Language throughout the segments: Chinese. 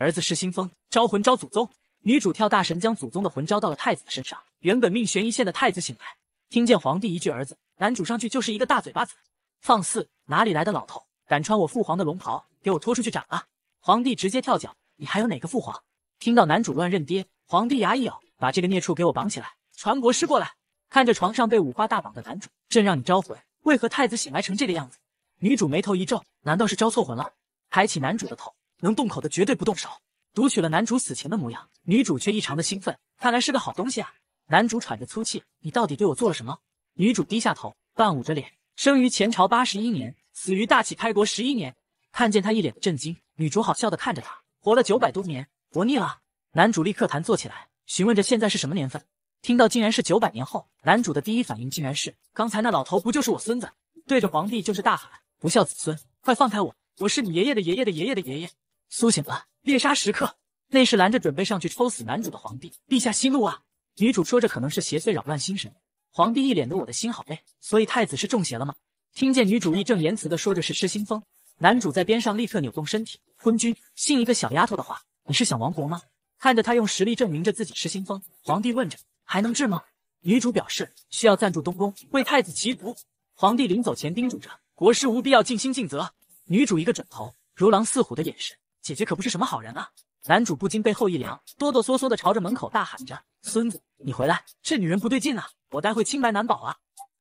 儿子失心疯，招魂招祖宗。女主跳大神，将祖宗的魂招到了太子的身上。原本命悬一线的太子醒来，听见皇帝一句“儿子”，男主上去就是一个大嘴巴子，放肆！哪里来的老头，敢穿我父皇的龙袍，给我拖出去斩了！皇帝直接跳脚，你还有哪个父皇？听到男主乱认爹，皇帝牙一咬，把这个孽畜给我绑起来，传国师过来。看着床上被五花大绑的男主，朕让你招魂，为何太子醒来成这个样子？女主眉头一皱，难道是招错魂了？抬起男主的头。能动口的绝对不动手。读取了男主死前的模样，女主却异常的兴奋，看来是个好东西啊。男主喘着粗气，你到底对我做了什么？女主低下头，半捂着脸。生于前朝八十一年，死于大启开国十一年。看见他一脸的震惊，女主好笑的看着他，活了九百多年，活腻了。男主立刻弹坐起来，询问着现在是什么年份。听到竟然是九百年后，男主的第一反应竟然是，刚才那老头不就是我孙子？对着皇帝就是大喊，不孝子孙，快放开我，我是你爷爷的爷爷的爷爷的爷爷。苏醒了，猎杀时刻。内侍拦着准备上去抽死男主的皇帝，陛下息怒啊！女主说着可能是邪祟扰乱心神。皇帝一脸的：“我的心好累。所以太子是中邪了吗？听见女主义正言辞的说着是失心疯，男主在边上立刻扭动身体。昏君信一个小丫头的话，你是想亡国吗？看着他用实力证明着自己失心疯，皇帝问着还能治吗？女主表示需要暂住东宫，为太子祈福。皇帝临走前叮嘱着国师无必要尽心尽责。女主一个枕头，如狼似虎的眼神。姐姐可不是什么好人啊！男主不禁背后一凉，哆哆嗦嗦地朝着门口大喊着：“孙子，你回来！这女人不对劲啊，我待会清白难保啊！”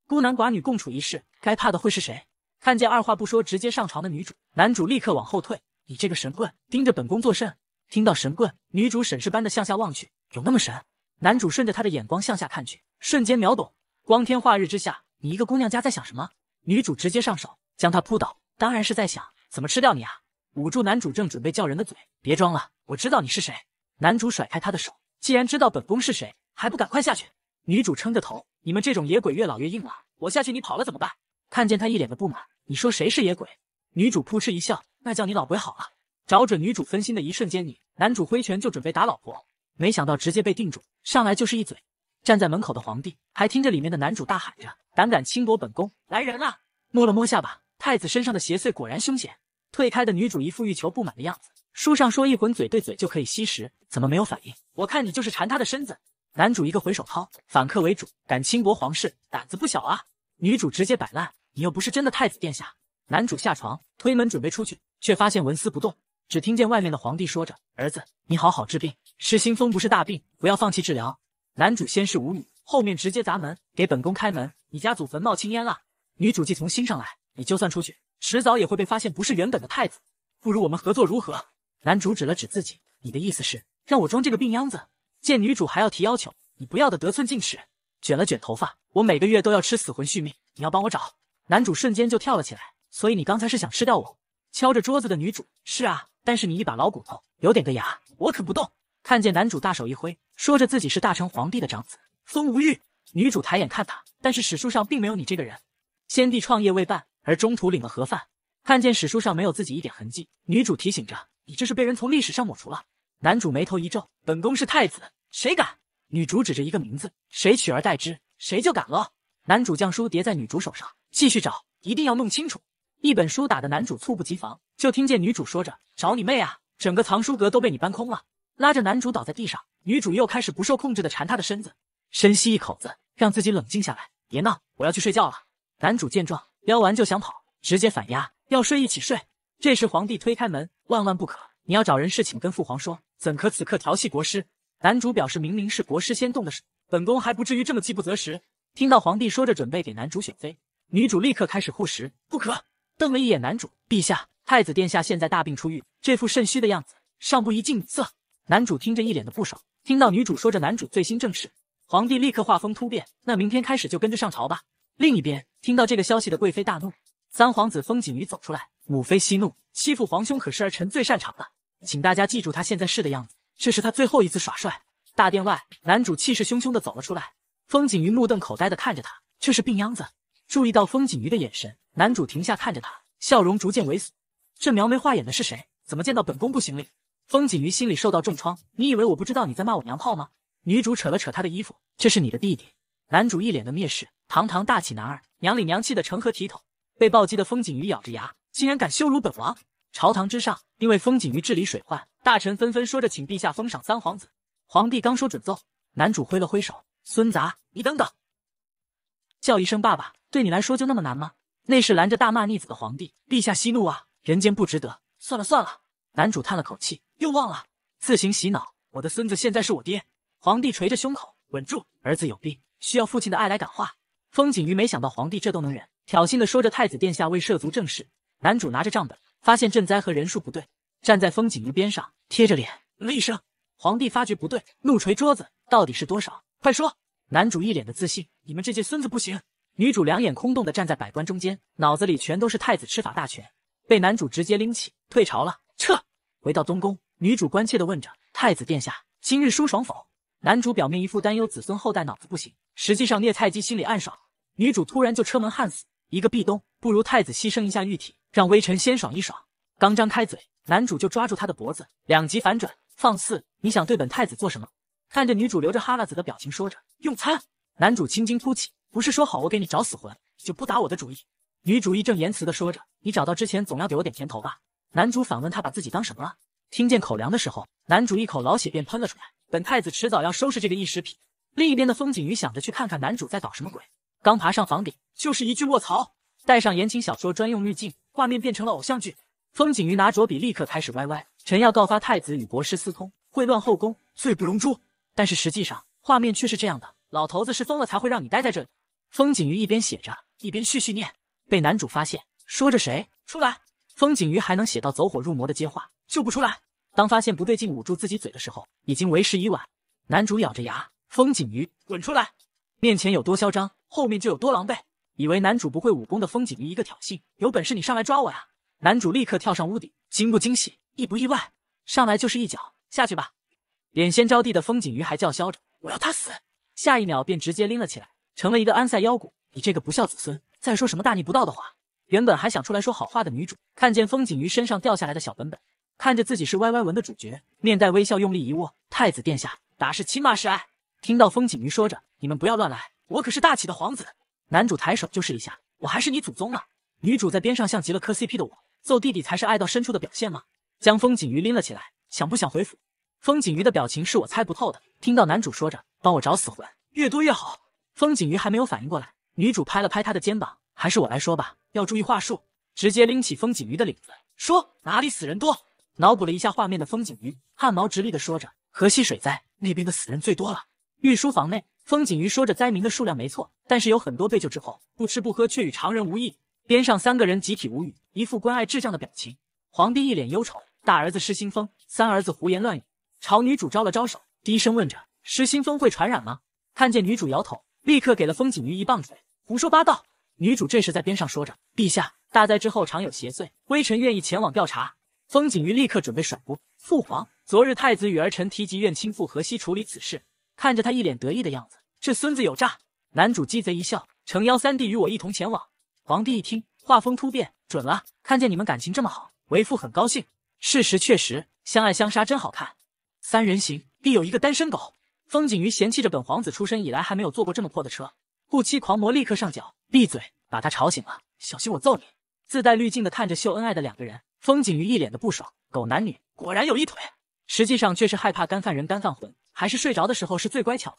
孤男寡女共处一室，该怕的会是谁？看见二话不说直接上床的女主，男主立刻往后退：“你这个神棍，盯着本宫作甚？”听到“神棍”，女主审视般地向下望去：“有那么神？”男主顺着她的眼光向下看去，瞬间秒懂：光天化日之下，你一个姑娘家在想什么？女主直接上手将他扑倒：“当然是在想怎么吃掉你啊！”捂住男主正准备叫人的嘴，别装了，我知道你是谁。男主甩开他的手，既然知道本宫是谁，还不赶快下去？女主撑着头，你们这种野鬼越老越硬了，我下去你跑了怎么办？看见他一脸的不满，你说谁是野鬼？女主扑哧一笑，那叫你老鬼好了。找准女主分心的一瞬间，你男主挥拳就准备打老婆，没想到直接被定住，上来就是一嘴。站在门口的皇帝还听着里面的男主大喊着，胆敢轻薄本宫，来人啊！摸了摸下巴，太子身上的邪祟果然凶险。退开的女主一副欲求不满的样子。书上说一魂嘴对嘴就可以吸食，怎么没有反应？我看你就是馋他的身子。男主一个回手掏，反客为主，敢轻薄皇室，胆子不小啊！女主直接摆烂，你又不是真的太子殿下。男主下床推门准备出去，却发现纹丝不动，只听见外面的皇帝说着：“儿子，你好好治病，失心疯不是大病，不要放弃治疗。”男主先是无语，后面直接砸门：“给本宫开门，你家祖坟冒青烟了！”女主计从心上来，你就算出去。迟早也会被发现不是原本的太子，不如我们合作如何？男主指了指自己，你的意思是让我装这个病秧子？见女主还要提要求，你不要的得寸进尺。卷了卷头发，我每个月都要吃死魂续命，你要帮我找。男主瞬间就跳了起来。所以你刚才是想吃掉我？敲着桌子的女主。是啊，但是你一把老骨头，有点个牙，我可不动。看见男主大手一挥，说着自己是大成皇帝的长子风无欲。女主抬眼看他，但是史书上并没有你这个人。先帝创业未半。而中途领了盒饭，看见史书上没有自己一点痕迹，女主提醒着：“你这是被人从历史上抹除了。”男主眉头一皱：“本宫是太子，谁敢？”女主指着一个名字：“谁取而代之，谁就敢了。”男主将书叠在女主手上，继续找，一定要弄清楚。一本书打的男主猝不及防，就听见女主说着：“找你妹啊！整个藏书阁都被你搬空了！”拉着男主倒在地上，女主又开始不受控制的缠他的身子。深吸一口子，让自己冷静下来：“别闹，我要去睡觉了。”男主见状。撩完就想跑，直接反压，要睡一起睡。这时皇帝推开门，万万不可！你要找人事情跟父皇说，怎可此刻调戏国师？男主表示明明是国师先动的手，本宫还不至于这么饥不择食。听到皇帝说着准备给男主选妃，女主立刻开始护食，不可！瞪了一眼男主，陛下、太子殿下现在大病初愈，这副肾虚的样子，上不宜近色。男主听着一脸的不爽，听到女主说着男主最新政事，皇帝立刻画风突变，那明天开始就跟着上朝吧。另一边，听到这个消息的贵妃大怒。三皇子风景瑜走出来，母妃息怒，欺负皇兄可是儿臣最擅长的，请大家记住他现在是的样子，这是他最后一次耍帅。大殿外，男主气势汹汹的走了出来，风景瑜目瞪口呆的看着他，这是病秧子。注意到风景瑜的眼神，男主停下看着他，笑容逐渐猥琐。这描眉画眼的是谁？怎么见到本宫不行礼？风景瑜心里受到重创，你以为我不知道你在骂我娘炮吗？女主扯了扯他的衣服，这是你的弟弟。男主一脸的蔑视。堂堂大气男儿，娘里娘气的成何体统？被暴击的风景鱼咬着牙，竟然敢羞辱本王！朝堂之上，因为风景鱼治理水患，大臣纷纷说着请陛下封赏三皇子。皇帝刚说准奏，男主挥了挥手：“孙杂，你等等，叫一声爸爸，对你来说就那么难吗？”那是拦着大骂逆子的皇帝：“陛下息怒啊，人间不值得。”算了算了，男主叹了口气，又忘了自行洗脑。我的孙子现在是我爹。皇帝捶着胸口：“稳住，儿子有病，需要父亲的爱来感化。”风景瑜没想到皇帝这都能忍，挑衅的说着：“太子殿下未涉足政事。”男主拿着账本，发现赈灾和人数不对，站在风景瑜边上贴着脸了一声。皇帝发觉不对，怒捶桌子：“到底是多少？快说！”男主一脸的自信：“你们这届孙子不行。”女主两眼空洞的站在百官中间，脑子里全都是太子吃法大全，被男主直接拎起退朝了，撤。回到宗宫，女主关切的问着：“太子殿下今日舒爽否？”男主表面一副担忧子孙后代脑子不行，实际上聂菜鸡心里暗爽。女主突然就车门焊死，一个壁咚，不如太子牺牲一下玉体，让微臣先爽一爽。刚张开嘴，男主就抓住他的脖子，两极反转，放肆！你想对本太子做什么？看着女主流着哈喇子的表情，说着用餐。男主青筋突起，不是说好我给你找死魂，就不打我的主意？女主义正言辞的说着，你找到之前总要给我点甜头吧？男主反问她把自己当什么了？听见口粮的时候，男主一口老血便喷了出来。本太子迟早要收拾这个异食癖。另一边的风景鱼想着去看看男主在搞什么鬼，刚爬上房顶就是一句“卧槽”，带上言情小说专用滤镜，画面变成了偶像剧。风景鱼拿着笔立刻开始歪歪：“臣要告发太子与国师私通，会乱后宫，罪不容诛。”但是实际上画面却是这样的：老头子是疯了才会让你待在这里。风景鱼一边写着，一边絮絮念，被男主发现，说着谁出来？风景鱼还能写到走火入魔的接话，就不出来。当发现不对劲，捂住自己嘴的时候，已经为时已晚。男主咬着牙，风景鱼滚出来！面前有多嚣张，后面就有多狼狈。以为男主不会武功的风景鱼，一个挑衅：“有本事你上来抓我呀！”男主立刻跳上屋顶，惊不惊喜，意不意外？上来就是一脚，下去吧！脸先着地的风景鱼还叫嚣着：“我要他死！”下一秒便直接拎了起来，成了一个安塞腰鼓。你这个不孝子孙，在说什么大逆不道的话？原本还想出来说好话的女主，看见风景鱼身上掉下来的小本本。看着自己是歪歪文的主角，面带微笑，用力一握。太子殿下，打是亲，骂是爱。听到风景鱼说着，你们不要乱来，我可是大齐的皇子。男主抬手就是一下，我还是你祖宗呢。女主在边上像极了磕 CP 的我，揍弟弟才是爱到深处的表现吗？将风景鱼拎了起来，想不想回府？风景鱼的表情是我猜不透的。听到男主说着，帮我找死魂，越多越好。风景鱼还没有反应过来，女主拍了拍他的肩膀，还是我来说吧，要注意话术。直接拎起风景鱼的领子，说哪里死人多。脑补了一下画面的风景鱼，汗毛直立的说着：“河西水灾那边的死人最多了。”御书房内，风景鱼说着灾民的数量没错，但是有很多被救之后不吃不喝，却与常人无异。边上三个人集体无语，一副关爱智障的表情。皇帝一脸忧愁，大儿子失心疯，三儿子胡言乱语，朝女主招了招手，低声问着：“失心疯会传染吗？”看见女主摇头，立刻给了风景鱼一棒子：“胡说八道！”女主这时在边上说着：“陛下，大灾之后常有邪祟，微臣愿意前往调查。”风景瑜立刻准备甩锅，父皇，昨日太子与儿臣提及愿亲赴河西处理此事。看着他一脸得意的样子，这孙子有诈。男主鸡贼一笑，诚邀三弟与我一同前往。皇帝一听，画风突变，准了。看见你们感情这么好，为父很高兴。事实确实，相爱相杀真好看。三人行必有一个单身狗。风景瑜嫌弃着本皇子出身以来还没有坐过这么破的车，顾妻狂魔立刻上脚，闭嘴，把他吵醒了，小心我揍你。自带滤镜的看着秀恩爱的两个人。风景鱼一脸的不爽，狗男女果然有一腿，实际上却是害怕干饭人干饭魂，还是睡着的时候是最乖巧的。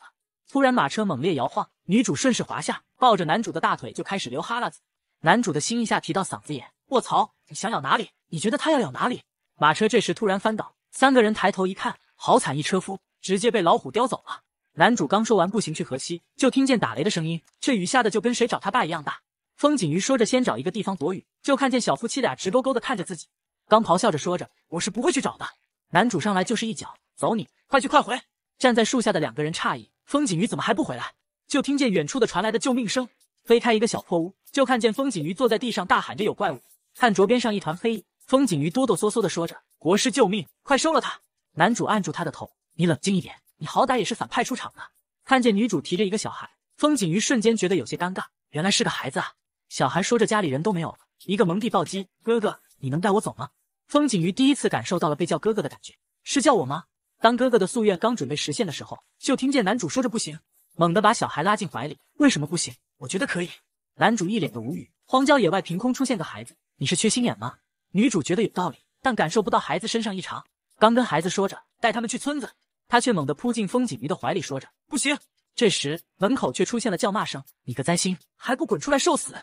突然马车猛烈摇晃，女主顺势滑下，抱着男主的大腿就开始流哈喇子，男主的心一下提到嗓子眼，卧槽，你想咬哪里？你觉得他要咬哪里？马车这时突然翻倒，三个人抬头一看，好惨，一车夫直接被老虎叼走了。男主刚说完步行去河西，就听见打雷的声音，这雨下的就跟谁找他爸一样大。风景鱼说着，先找一个地方躲雨。就看见小夫妻俩直勾勾的看着自己，刚咆哮着说着：“我是不会去找的。”男主上来就是一脚，走你，快去快回！站在树下的两个人诧异，风景鱼怎么还不回来？就听见远处的传来的救命声，飞开一个小破屋，就看见风景鱼坐在地上大喊着：“有怪物！”看桌边上一团黑影，风景鱼哆哆嗦嗦的说着：“国师救命，快收了他！”男主按住他的头：“你冷静一点，你好歹也是反派出场的。”看见女主提着一个小孩，风景鱼瞬间觉得有些尴尬，原来是个孩子啊！小孩说着：“家里人都没有了。”一个蒙蒂暴击，哥哥，你能带我走吗？风景鱼第一次感受到了被叫哥哥的感觉，是叫我吗？当哥哥的夙愿刚准备实现的时候，就听见男主说着不行，猛地把小孩拉进怀里。为什么不行？我觉得可以。男主一脸的无语，荒郊野外凭空出现个孩子，你是缺心眼吗？女主觉得有道理，但感受不到孩子身上异常。刚跟孩子说着带他们去村子，他却猛地扑进风景鱼的怀里，说着不行。这时门口却出现了叫骂声：“你个灾星，还不滚出来受死！”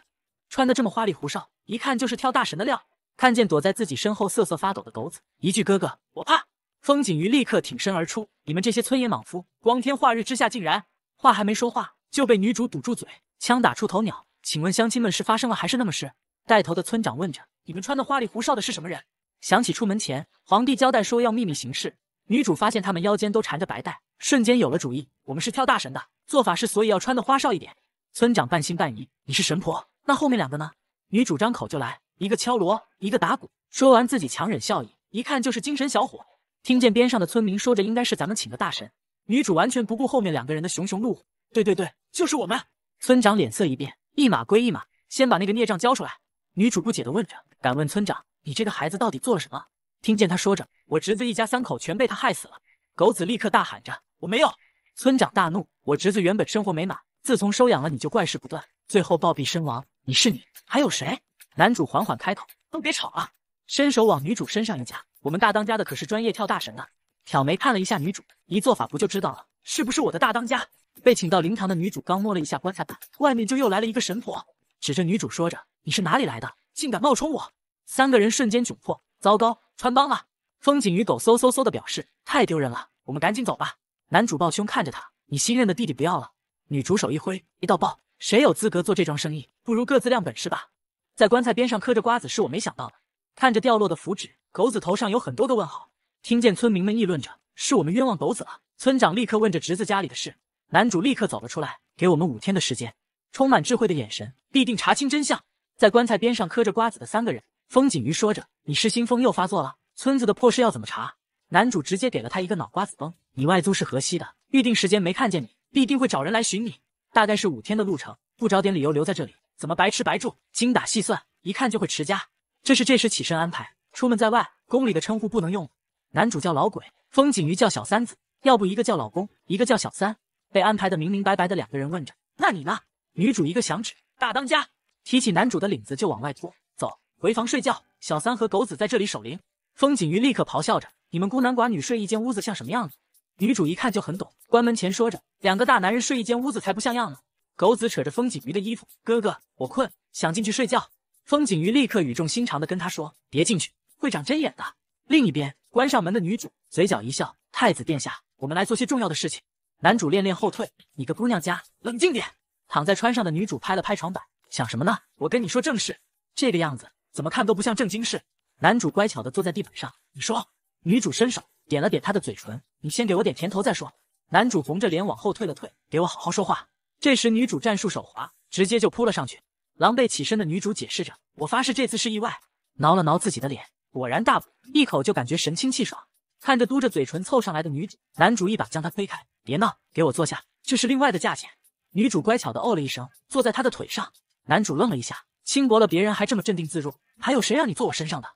穿的这么花里胡哨，一看就是跳大神的料。看见躲在自己身后瑟瑟发抖的狗子，一句哥哥，我怕。风景鱼立刻挺身而出，你们这些村野莽夫，光天化日之下竟然……话还没说话，就被女主堵住嘴，枪打出头鸟。请问乡亲们是发生了还是那么事？带头的村长问着。你们穿的花里胡哨的是什么人？想起出门前皇帝交代说要秘密行事，女主发现他们腰间都缠着白带，瞬间有了主意。我们是跳大神的，做法是所以要穿的花哨一点。村长半信半疑，你是神婆？那后面两个呢？女主张口就来一个敲锣，一个打鼓。说完自己强忍笑意，一看就是精神小伙。听见边上的村民说着，应该是咱们请的大神。女主完全不顾后面两个人的熊熊怒火，对对对，就是我们。村长脸色一变，一码归一码，先把那个孽障交出来。女主不解的问着：“敢问村长，你这个孩子到底做了什么？”听见他说着：“我侄子一家三口全被他害死了。”狗子立刻大喊着：“我没有！”村长大怒：“我侄子原本生活美满，自从收养了你就怪事不断，最后暴毙身亡。”你是你，还有谁？男主缓缓开口：“都别吵了。”伸手往女主身上一夹，“我们大当家的可是专业跳大神的。”挑眉看了一下女主，一做法不就知道了？是不是我的大当家？被请到灵堂的女主刚摸了一下棺材板，外面就又来了一个神婆，指着女主说着：“你是哪里来的？竟敢冒充我！”三个人瞬间窘迫，糟糕，穿帮了！风景与狗嗖嗖嗖的表示：“太丢人了，我们赶紧走吧。”男主抱胸看着他：“你新认的弟弟不要了。”女主手一挥，一道爆。谁有资格做这桩生意？不如各自亮本事吧。在棺材边上嗑着瓜子是我没想到的。看着掉落的符纸，狗子头上有很多个问号。听见村民们议论着，是我们冤枉狗子了。村长立刻问着侄子家里的事。男主立刻走了出来，给我们五天的时间。充满智慧的眼神，必定查清真相。在棺材边上嗑着瓜子的三个人，风景瑜说着：“你是心疯又发作了？村子的破事要怎么查？”男主直接给了他一个脑瓜子崩。你外租是河西的，预定时间没看见你，必定会找人来寻你。大概是五天的路程，不找点理由留在这里，怎么白吃白住？精打细算，一看就会持家。这是这时起身安排，出门在外，宫里的称呼不能用。男主叫老鬼，风景鱼叫小三子，要不一个叫老公，一个叫小三。被安排的明明白白的两个人问着：“那你呢？”女主一个响指，大当家提起男主的领子就往外拖，走回房睡觉。小三和狗子在这里守灵。风景鱼立刻咆哮着：“你们孤男寡女睡一间屋子像什么样子？”女主一看就很懂，关门前说着：“两个大男人睡一间屋子才不像样呢。”狗子扯着风景鱼的衣服：“哥哥，我困，想进去睡觉。”风景鱼立刻语重心长的跟他说：“别进去，会长针眼的。”另一边，关上门的女主嘴角一笑：“太子殿下，我们来做些重要的事情。”男主恋恋后退：“你个姑娘家，冷静点。”躺在穿上的女主拍了拍床板：“想什么呢？我跟你说正事，这个样子怎么看都不像正经事。”男主乖巧的坐在地板上：“你说。”女主伸手点了点他的嘴唇。你先给我点甜头再说。男主红着脸往后退了退，给我好好说话。这时女主战术手滑，直接就扑了上去。狼狈起身的女主解释着：“我发誓这次是意外。”挠了挠自己的脸，果然大补，一口就感觉神清气爽。看着嘟着嘴唇凑上来的女主，男主一把将她推开：“别闹，给我坐下，这是另外的价钱。”女主乖巧的哦了一声，坐在他的腿上。男主愣了一下，轻薄了别人还这么镇定自若，还有谁让你坐我身上的？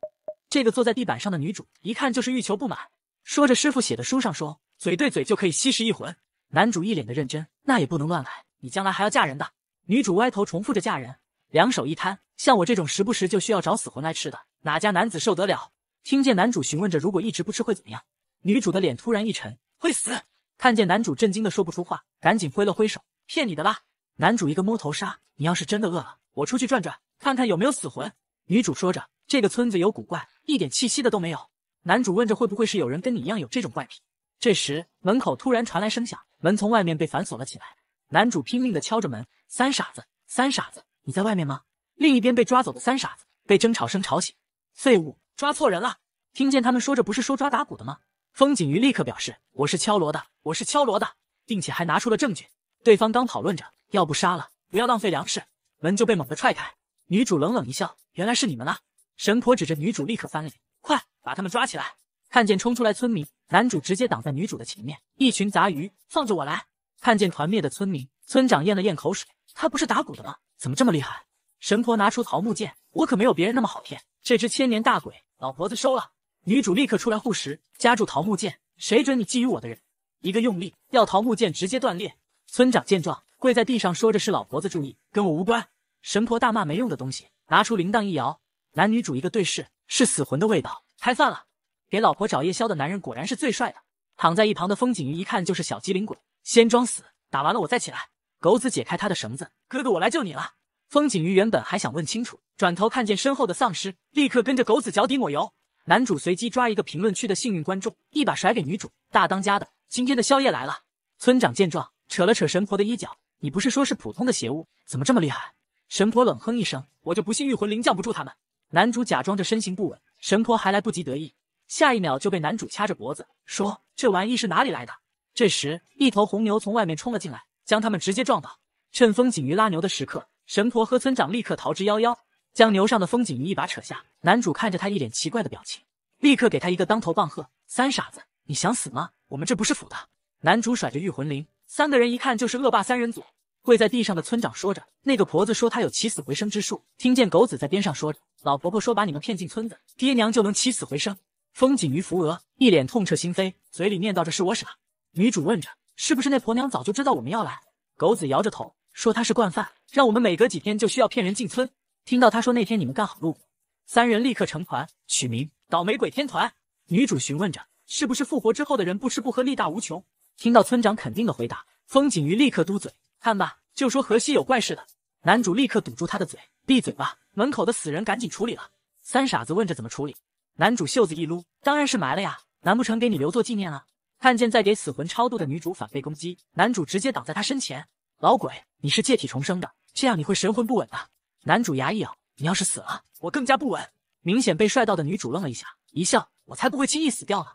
这个坐在地板上的女主一看就是欲求不满。说着，师傅写的书上说，嘴对嘴就可以吸食一魂。男主一脸的认真，那也不能乱来，你将来还要嫁人的。女主歪头重复着嫁人，两手一摊，像我这种时不时就需要找死魂来吃的，哪家男子受得了？听见男主询问着，如果一直不吃会怎么样？女主的脸突然一沉，会死。看见男主震惊的说不出话，赶紧挥了挥手，骗你的啦。男主一个摸头杀，你要是真的饿了，我出去转转，看看有没有死魂。女主说着，这个村子有古怪，一点气息的都没有。男主问着：“会不会是有人跟你一样有这种怪癖？”这时，门口突然传来声响，门从外面被反锁了起来。男主拼命的敲着门：“三傻子，三傻子，你在外面吗？”另一边被抓走的三傻子被争吵声吵醒：“废物，抓错人了！”听见他们说着：“不是说抓打鼓的吗？”风景鱼立刻表示：“我是敲锣的，我是敲锣的，并且还拿出了证据。”对方刚讨论着：“要不杀了，不要浪费粮食。”门就被猛地踹开，女主冷冷一笑：“原来是你们啊！”神婆指着女主立刻翻脸。快把他们抓起来！看见冲出来村民，男主直接挡在女主的前面。一群杂鱼，放着我来！看见团灭的村民，村长咽了咽口水，他不是打鼓的吗？怎么这么厉害？神婆拿出桃木剑，我可没有别人那么好骗。这只千年大鬼，老婆子收了。女主立刻出来护食，夹住桃木剑，谁准你觊觎我的人？一个用力，要桃木剑直接断裂。村长见状，跪在地上，说着是老婆子注意，跟我无关。神婆大骂没用的东西，拿出铃铛一摇，男女主一个对视。是死魂的味道。开饭了，给老婆找夜宵的男人果然是最帅的。躺在一旁的风景鱼一看就是小机灵鬼，先装死，打完了我再起来。狗子解开他的绳子，哥哥我来救你了。风景鱼原本还想问清楚，转头看见身后的丧尸，立刻跟着狗子脚底抹油。男主随机抓一个评论区的幸运观众，一把甩给女主。大当家的，今天的宵夜来了。村长见状，扯了扯神婆的衣角，你不是说是普通的邪物，怎么这么厉害？神婆冷哼一声，我就不信御魂灵降不住他们。男主假装着身形不稳，神婆还来不及得意，下一秒就被男主掐着脖子说：“这玩意是哪里来的？”这时，一头红牛从外面冲了进来，将他们直接撞倒。趁风景鱼拉牛的时刻，神婆和村长立刻逃之夭夭，将牛上的风景鱼一把扯下。男主看着他一脸奇怪的表情，立刻给他一个当头棒喝：“三傻子，你想死吗？我们这不是府的。”男主甩着御魂铃，三个人一看就是恶霸三人组。跪在地上的村长说着：“那个婆子说她有起死回生之术。”听见狗子在边上说着。老婆婆说：“把你们骗进村子，爹娘就能起死回生。”风景鱼扶额，一脸痛彻心扉，嘴里念叨着：“是我傻。”女主问着：“是不是那婆娘早就知道我们要来？”狗子摇着头说：“她是惯犯，让我们每隔几天就需要骗人进村。”听到他说那天你们干好路，三人立刻成团，取名“倒霉鬼天团”。女主询问着：“是不是复活之后的人不吃不喝，力大无穷？”听到村长肯定的回答，风景鱼立刻嘟嘴：“看吧，就说河西有怪事的。”男主立刻堵住他的嘴，闭嘴吧！门口的死人赶紧处理了。三傻子问着怎么处理，男主袖子一撸，当然是埋了呀，难不成给你留作纪念了？看见在给死魂超度的女主反被攻击，男主直接挡在他身前。老鬼，你是借体重生的，这样你会神魂不稳的。男主牙一咬，你要是死了，我更加不稳。明显被帅到的女主愣了一下，一笑，我才不会轻易死掉呢。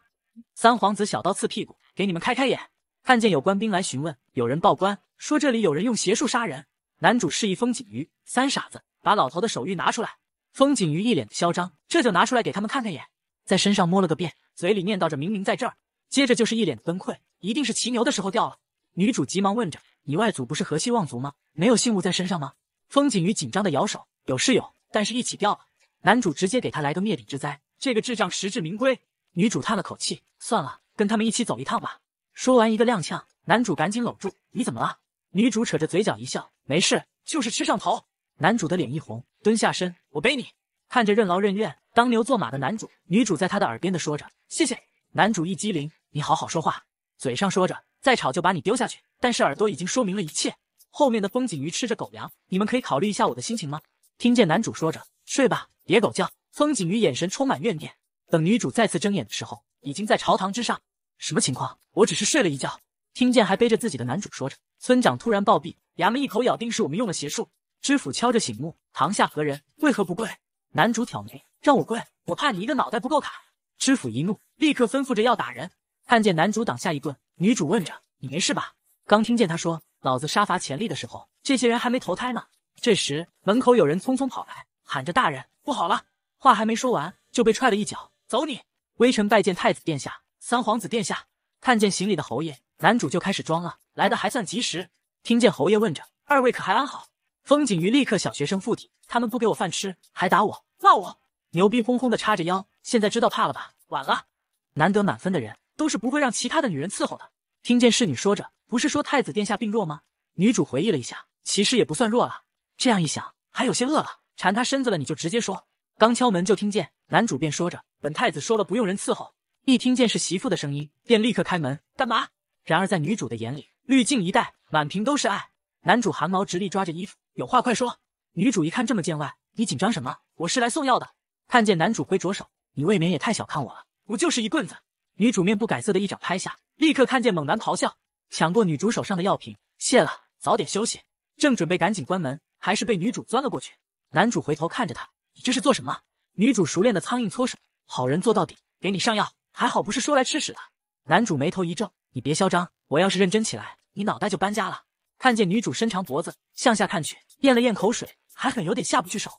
三皇子小刀刺屁股，给你们开开眼。看见有官兵来询问，有人报官说这里有人用邪术杀人。男主示意风景瑜三傻子把老头的手玉拿出来。风景瑜一脸的嚣张，这就拿出来给他们看看眼，在身上摸了个遍，嘴里念叨着明明在这儿。接着就是一脸的崩溃，一定是骑牛的时候掉了。女主急忙问着：“你外祖不是河西望族吗？没有信物在身上吗？”风景瑜紧张的摇手：“有是有，但是一起掉了。”男主直接给他来个灭顶之灾，这个智障实至名归。女主叹了口气，算了，跟他们一起走一趟吧。说完一个踉跄，男主赶紧搂住：“你怎么了？”女主扯着嘴角一笑，没事，就是吃上头。男主的脸一红，蹲下身，我背你。看着任劳任怨、当牛做马的男主，女主在他的耳边的说着谢谢。男主一激灵，你好好说话。嘴上说着再吵就把你丢下去，但是耳朵已经说明了一切。后面的风景鱼吃着狗粮，你们可以考虑一下我的心情吗？听见男主说着睡吧，别狗叫。风景鱼眼神充满怨念。等女主再次睁眼的时候，已经在朝堂之上。什么情况？我只是睡了一觉。听见还背着自己的男主说着，村长突然暴毙，衙门一口咬定是我们用了邪术。知府敲着醒木，堂下何人？为何不跪？男主挑眉，让我跪，我怕你一个脑袋不够砍。知府一怒，立刻吩咐着要打人。看见男主挡下一棍，女主问着，你没事吧？刚听见他说老子杀伐潜力的时候，这些人还没投胎呢。这时门口有人匆匆跑来，喊着大人不好了。话还没说完就被踹了一脚，走你。微臣拜见太子殿下、三皇子殿下。看见行礼的侯爷。男主就开始装了，来的还算及时。听见侯爷问着：“二位可还安好？”风景鱼立刻小学生附体，他们不给我饭吃，还打我、骂我，牛逼哄哄的叉着腰。现在知道怕了吧？晚了。难得满分的人都是不会让其他的女人伺候的。听见侍女说着：“不是说太子殿下病弱吗？”女主回忆了一下，其实也不算弱了。这样一想，还有些饿了，馋他身子了，你就直接说。刚敲门就听见男主便说着：“本太子说了，不用人伺候。”一听见是媳妇的声音，便立刻开门，干嘛？然而在女主的眼里，滤镜一戴，满屏都是爱。男主汗毛直立，抓着衣服，有话快说。女主一看这么见外，你紧张什么？我是来送药的。看见男主挥着手，你未免也太小看我了，不就是一棍子？女主面不改色的一掌拍下，立刻看见猛男咆哮，抢过女主手上的药瓶，谢了，早点休息。正准备赶紧关门，还是被女主钻了过去。男主回头看着她，你这是做什么？女主熟练的苍蝇搓手，好人做到底，给你上药。还好不是说来吃屎的。男主眉头一皱。你别嚣张！我要是认真起来，你脑袋就搬家了。看见女主伸长脖子向下看去，咽了咽口水，还很有点下不去手，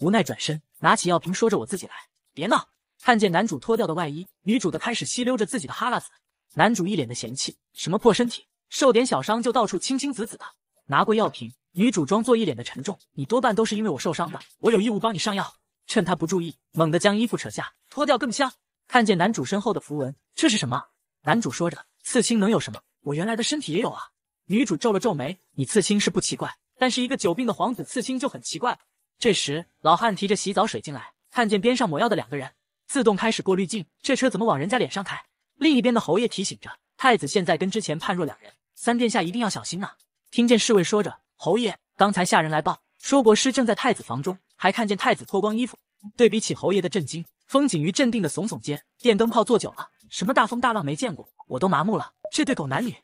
无奈转身拿起药瓶，说着：“我自己来。”别闹！看见男主脱掉的外衣，女主的开始吸溜着自己的哈喇子。男主一脸的嫌弃：“什么破身体，受点小伤就到处青青紫紫的。”拿过药瓶，女主装作一脸的沉重：“你多半都是因为我受伤的，我有义务帮你上药。”趁他不注意，猛地将衣服扯下，脱掉更香。看见男主身后的符文，这是什么？男主说着。刺青能有什么？我原来的身体也有啊。女主皱了皱眉：“你刺青是不奇怪，但是一个久病的皇子刺青就很奇怪了。”这时，老汉提着洗澡水进来，看见边上抹药的两个人，自动开始过滤镜。这车怎么往人家脸上开？另一边的侯爷提醒着：“太子现在跟之前判若两人，三殿下一定要小心啊！”听见侍卫说着，侯爷刚才下人来报说，国师正在太子房中，还看见太子脱光衣服。对比起侯爷的震惊，风景于镇定的耸耸肩：“电灯泡坐久了，什么大风大浪没见过。”我都麻木了，这对狗男女。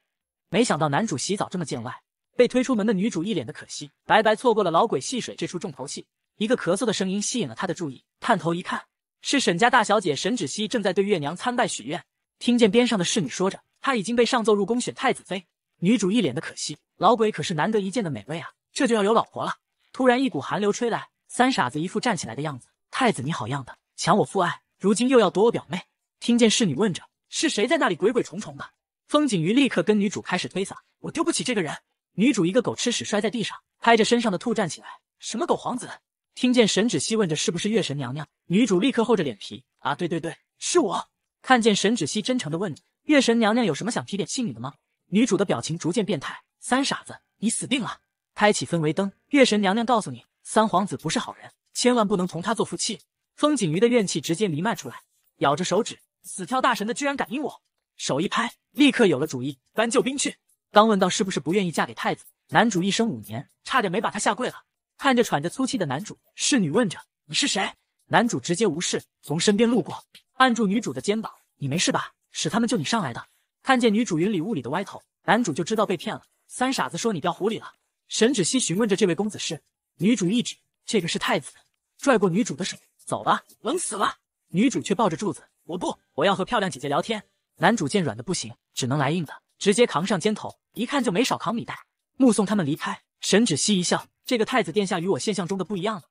没想到男主洗澡这么见外，被推出门的女主一脸的可惜，白白错过了老鬼戏水这出重头戏。一个咳嗽的声音吸引了她的注意，探头一看，是沈家大小姐沈芷溪正在对月娘参拜许愿。听见边上的侍女说着，她已经被上奏入宫选太子妃。女主一脸的可惜，老鬼可是难得一见的美味啊，这就要有老婆了。突然一股寒流吹来，三傻子一副站起来的样子。太子你好样的，抢我父爱，如今又要夺我表妹。听见侍女问着。是谁在那里鬼鬼祟祟的？风景鱼立刻跟女主开始推搡，我丢不起这个人。女主一个狗吃屎摔在地上，拍着身上的吐站起来。什么狗皇子？听见沈芷溪问着是不是月神娘娘？女主立刻厚着脸皮，啊对对对，是我。看见沈芷溪真诚的问月神娘娘有什么想提点姓女的吗？女主的表情逐渐变态。三傻子，你死定了！开启氛围灯，月神娘娘告诉你，三皇子不是好人，千万不能同他做夫妻。风景鱼的怨气直接弥漫出来，咬着手指。死跳大神的居然敢阴我！手一拍，立刻有了主意，搬救兵去。刚问到是不是不愿意嫁给太子，男主一生五年，差点没把他下跪了。看着喘着粗气的男主，侍女问着：“你是谁？”男主直接无视，从身边路过，按住女主的肩膀：“你没事吧？是他们救你上来的。”看见女主云里雾里的歪头，男主就知道被骗了。三傻子说：“你掉湖里了。”沈芷溪询问着：“这位公子是？”女主一指：“这个是太子。”拽过女主的手，走了，冷死了。女主却抱着柱子。我不，我要和漂亮姐姐聊天。男主见软的不行，只能来硬的，直接扛上肩头，一看就没少扛米袋。目送他们离开，沈芷熙一笑，这个太子殿下与我现象中的不一样。了。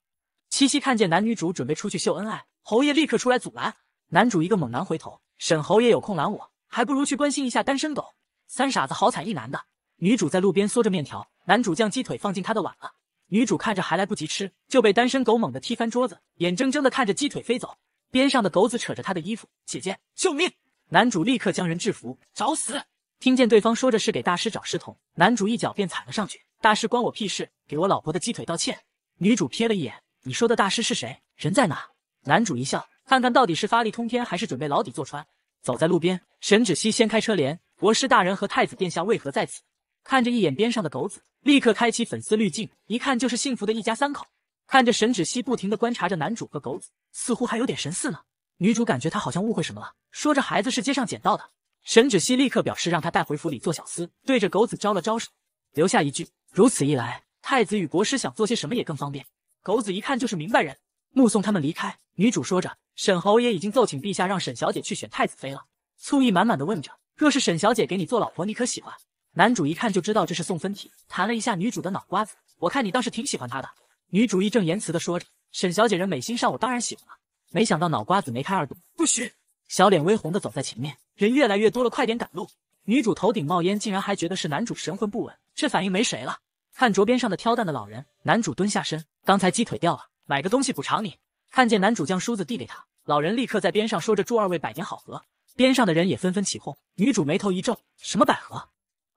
七七看见男女主准备出去秀恩爱，侯爷立刻出来阻拦。男主一个猛男回头，沈侯爷有空拦我，还不如去关心一下单身狗。三傻子好惨一男的，女主在路边嗦着面条，男主将鸡腿放进他的碗了，女主看着还来不及吃，就被单身狗猛地踢翻桌子，眼睁睁地看着鸡腿飞走。边上的狗子扯着他的衣服，姐姐，救命！男主立刻将人制服，找死！听见对方说着是给大师找尸童，男主一脚便踩了上去。大师关我屁事，给我老婆的鸡腿道歉。女主瞥了一眼，你说的大师是谁？人在哪？男主一笑，看看到底是发力通天还是准备牢底坐穿。走在路边，沈芷溪掀开车帘，国师大人和太子殿下为何在此？看着一眼边上的狗子，立刻开启粉丝滤镜，一看就是幸福的一家三口。看着沈芷溪不停地观察着男主和狗子，似乎还有点神似呢。女主感觉他好像误会什么了，说着孩子是街上捡到的。沈芷溪立刻表示让他带回府里做小厮，对着狗子招了招手，留下一句：“如此一来，太子与国师想做些什么也更方便。”狗子一看就是明白人，目送他们离开。女主说着：“沈侯爷已经奏请陛下让沈小姐去选太子妃了。”醋意满满的问着：“若是沈小姐给你做老婆，你可喜欢？”男主一看就知道这是送分题，弹了一下女主的脑瓜子：“我看你倒是挺喜欢她的。”女主义正言辞地说着：“沈小姐人美心善，我当然喜欢了。”没想到脑瓜子没开二度，不许！小脸微红的走在前面。人越来越多了，快点赶路！女主头顶冒烟，竟然还觉得是男主神魂不稳，这反应没谁了。看着边上的挑担的老人，男主蹲下身：“刚才鸡腿掉了，买个东西补偿你。”看见男主将梳子递给他，老人立刻在边上说着：“祝二位百年好合。”边上的人也纷纷起哄。女主眉头一皱：“什么百合？”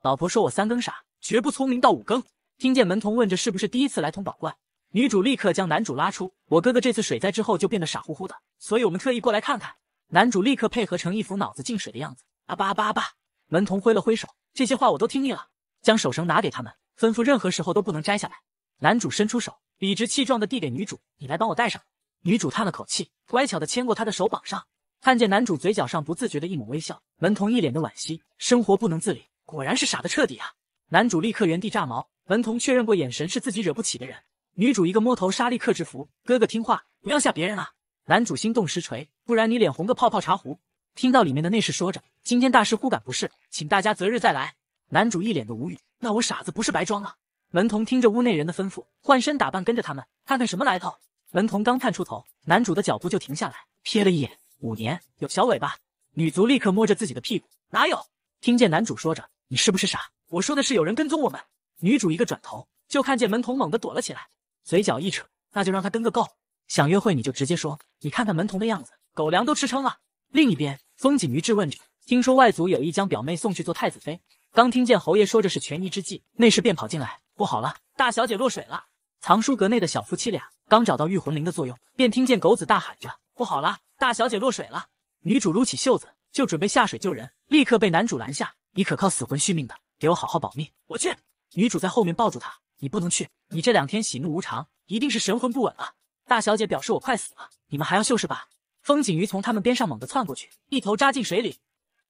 老婆说：“我三更傻，绝不聪明到五更。”听见门童问：“这是不是第一次来通宝观？”女主立刻将男主拉出。我哥哥这次水灾之后就变得傻乎乎的，所以我们特意过来看看。男主立刻配合成一副脑子进水的样子。阿巴阿巴阿巴！门童挥了挥手，这些话我都听腻了。将手绳拿给他们，吩咐任何时候都不能摘下来。男主伸出手，理直气壮的递给女主：“你来帮我戴上。”女主叹了口气，乖巧的牵过他的手绑上。看见男主嘴角上不自觉的一抹微笑，门童一脸的惋惜：生活不能自理，果然是傻的彻底啊！男主立刻原地炸毛。门童确认过眼神，是自己惹不起的人。女主一个摸头杀，立刻制服哥哥。听话，不要吓别人啊！男主心动石锤，不然你脸红个泡泡茶壶。听到里面的内侍说着：“今天大师忽感不适，请大家择日再来。”男主一脸的无语，那我傻子不是白装了？门童听着屋内人的吩咐，换身打扮跟着他们，看看什么来头。门童刚探出头，男主的脚步就停下来，瞥了一眼，五年有小尾巴。女足立刻摸着自己的屁股，哪有？听见男主说着：“你是不是傻？我说的是有人跟踪我们。”女主一个转头，就看见门童猛地躲了起来。嘴角一扯，那就让他跟个够。想约会你就直接说。你看看门童的样子，狗粮都吃撑了。另一边，风景瑜质问着：“听说外族有意将表妹送去做太子妃。”刚听见侯爷说着是权宜之计，内侍便跑进来：“不好了，大小姐落水了！”藏书阁内的小夫妻俩刚找到御魂铃的作用，便听见狗子大喊着：“不好了，大小姐落水了！”女主撸起袖子就准备下水救人，立刻被男主拦下：“你可靠死魂续命的，给我好好保命！”我去，女主在后面抱住他。你不能去，你这两天喜怒无常，一定是神魂不稳了。大小姐表示我快死了，你们还要秀是吧？风景鱼从他们边上猛地窜过去，一头扎进水里。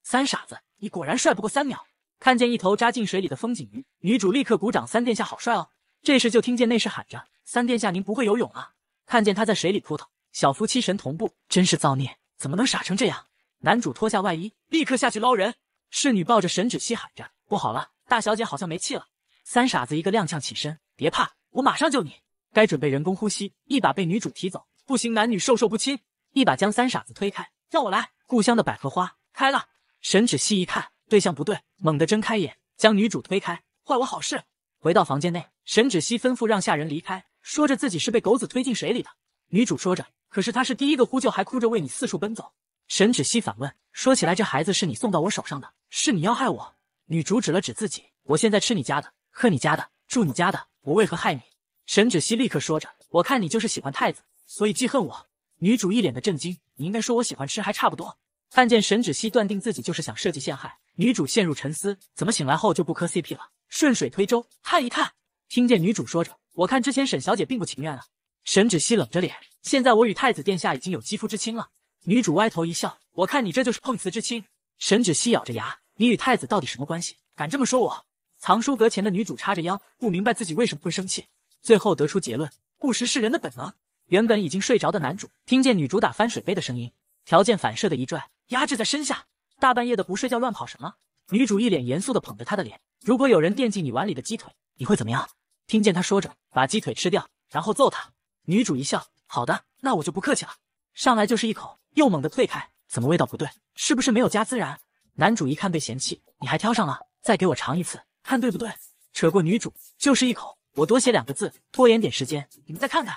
三傻子，你果然帅不过三秒。看见一头扎进水里的风景鱼，女主立刻鼓掌。三殿下好帅哦。这时就听见内侍喊着：“三殿下，您不会游泳啊？”看见他在水里扑腾，小夫妻神同步，真是造孽，怎么能傻成这样？男主脱下外衣，立刻下去捞人。侍女抱着沈芷希喊着：“不好了，大小姐好像没气了。”三傻子一个踉跄起身，别怕，我马上救你。该准备人工呼吸，一把被女主提走。不行，男女授受不亲，一把将三傻子推开，让我来。故乡的百合花开了。沈芷熙一看对象不对，猛地睁开眼，将女主推开，坏我好事。回到房间内，沈芷熙吩咐让下人离开，说着自己是被狗子推进水里的。女主说着，可是她是第一个呼救，还哭着为你四处奔走。沈芷熙反问，说起来这孩子是你送到我手上的，是你要害我。女主指了指自己，我现在吃你家的。喝你家的，住你家的，我为何害你？沈芷溪立刻说着：“我看你就是喜欢太子，所以记恨我。”女主一脸的震惊：“你应该说我喜欢吃还差不多。”看见沈芷溪断定自己就是想设计陷害，女主陷入沉思：怎么醒来后就不磕 CP 了？顺水推舟，看一看。听见女主说着：“我看之前沈小姐并不情愿啊。”沈芷溪冷着脸：“现在我与太子殿下已经有肌肤之亲了。”女主歪头一笑：“我看你这就是碰瓷之亲。”沈芷溪咬着牙：“你与太子到底什么关系？敢这么说我？”藏书阁前的女主叉着腰，不明白自己为什么会生气，最后得出结论：不食是人的本能。原本已经睡着的男主听见女主打翻水杯的声音，条件反射的一拽，压制在身下。大半夜的不睡觉乱跑什么？女主一脸严肃的捧着他的脸：“如果有人惦记你碗里的鸡腿，你会怎么样？”听见他说着，把鸡腿吃掉，然后揍他。女主一笑：“好的，那我就不客气了。”上来就是一口，又猛地退开。怎么味道不对？是不是没有加孜然？男主一看被嫌弃，你还挑上了，再给我尝一次。看对不对？扯过女主就是一口，我多写两个字，拖延点时间，你们再看看。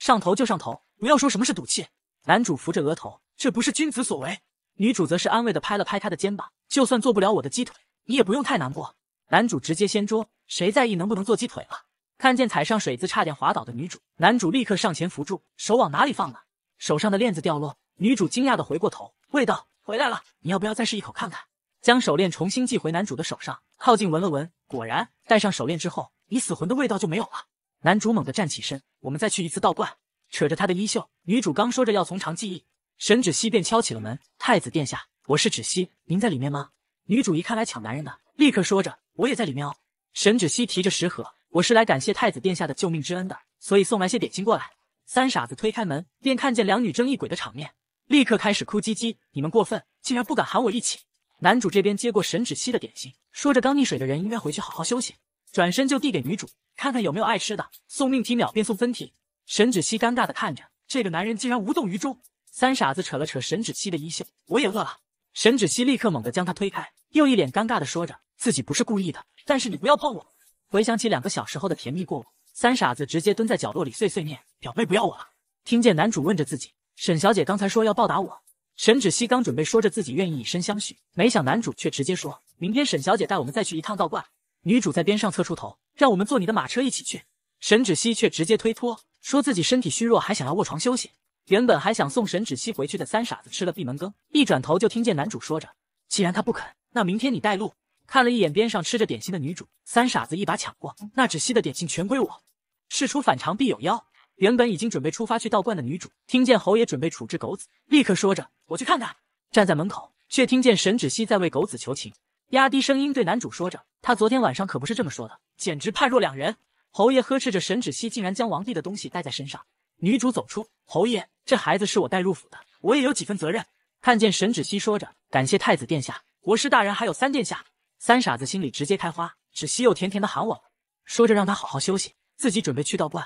上头就上头，不要说什么是赌气。男主扶着额头，这不是君子所为。女主则是安慰的拍了拍他的肩膀，就算做不了我的鸡腿，你也不用太难过。男主直接掀桌，谁在意能不能做鸡腿了？看见踩上水渍差点滑倒的女主，男主立刻上前扶住，手往哪里放呢？手上的链子掉落，女主惊讶的回过头，味道回来了，你要不要再试一口看看？将手链重新系回男主的手上。靠近闻了闻，果然戴上手链之后，你死魂的味道就没有了。男主猛地站起身，我们再去一次道观，扯着他的衣袖。女主刚说着要从长计议，沈芷溪便敲起了门。太子殿下，我是芷溪，您在里面吗？女主一看来抢男人的，立刻说着我也在里面哦。沈芷溪提着食盒，我是来感谢太子殿下的救命之恩的，所以送来些点心过来。三傻子推开门，便看见两女争一鬼的场面，立刻开始哭唧唧，你们过分，竟然不敢喊我一起。男主这边接过沈芷溪的点心，说着刚溺水的人应该回去好好休息，转身就递给女主，看看有没有爱吃的。送命题秒变送分题，沈芷溪尴尬的看着这个男人竟然无动于衷。三傻子扯了扯沈芷溪的衣袖，我也饿了。沈芷溪立刻猛地将他推开，又一脸尴尬的说着自己不是故意的，但是你不要碰我。回想起两个小时后的甜蜜过往，三傻子直接蹲在角落里碎碎念：表妹不要我了。听见男主问着自己，沈小姐刚才说要报答我。沈芷溪刚准备说着自己愿意以身相许，没想男主却直接说：“明天沈小姐带我们再去一趟道观。”女主在边上侧出头，让我们坐你的马车一起去。沈芷溪却直接推脱，说自己身体虚弱，还想要卧床休息。原本还想送沈芷溪回去的三傻子吃了闭门羹，一转头就听见男主说着：“既然她不肯，那明天你带路。”看了一眼边上吃着点心的女主，三傻子一把抢过那芷熙的点心，全归我。事出反常必有妖。原本已经准备出发去道观的女主，听见侯爷准备处置狗子，立刻说着：“我去看看。”站在门口，却听见沈芷溪在为狗子求情，压低声音对男主说着：“他昨天晚上可不是这么说的，简直判若两人。”侯爷呵斥着沈芷溪，竟然将王帝的东西带在身上。女主走出，侯爷：“这孩子是我带入府的，我也有几分责任。”看见沈芷溪说着：“感谢太子殿下、国师大人还有三殿下。”三傻子心里直接开花。芷溪又甜甜的喊我了，说着让他好好休息，自己准备去道观。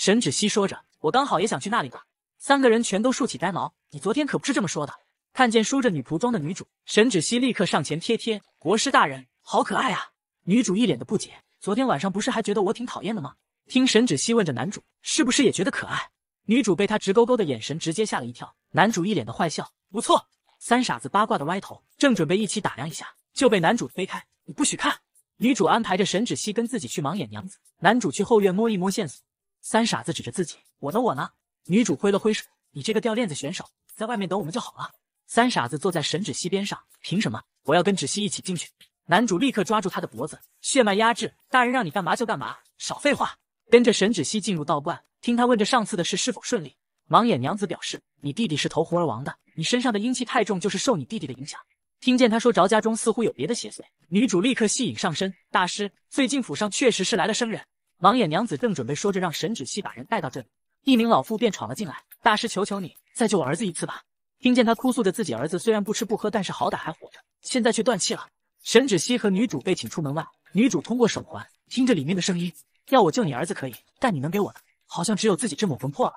沈芷溪说着：“我刚好也想去那里吧。”三个人全都竖起呆毛。你昨天可不是这么说的。看见梳着女仆装的女主，沈芷溪立刻上前贴贴：“国师大人，好可爱啊！”女主一脸的不解：“昨天晚上不是还觉得我挺讨厌的吗？”听沈芷溪问着男主：“是不是也觉得可爱？”女主被他直勾勾的眼神直接吓了一跳。男主一脸的坏笑：“不错。”三傻子八卦的歪头，正准备一起打量一下，就被男主推开：“你不许看！”女主安排着沈芷溪跟自己去盲眼娘子，男主去后院摸一摸线索。三傻子指着自己，我的我呢？女主挥了挥手，你这个掉链子选手，在外面等我们就好了。三傻子坐在沈芷溪边上，凭什么我要跟芷溪一起进去？男主立刻抓住他的脖子，血脉压制，大人让你干嘛就干嘛，少废话，跟着沈芷溪进入道观，听他问着上次的事是否顺利。盲眼娘子表示，你弟弟是投湖而亡的，你身上的阴气太重，就是受你弟弟的影响。听见他说着家中似乎有别的邪祟，女主立刻吸引上身，大师最近府上确实是来了生人。盲眼娘子正准备说着，让沈芷溪把人带到这里，一名老妇便闯了进来。大师，求求你，再救我儿子一次吧！听见他哭诉着，自己儿子虽然不吃不喝，但是好歹还活着，现在却断气了。沈芷溪和女主被请出门外，女主通过手环听着里面的声音，要我救你儿子可以，但你能给我的，好像只有自己这抹魂魄了。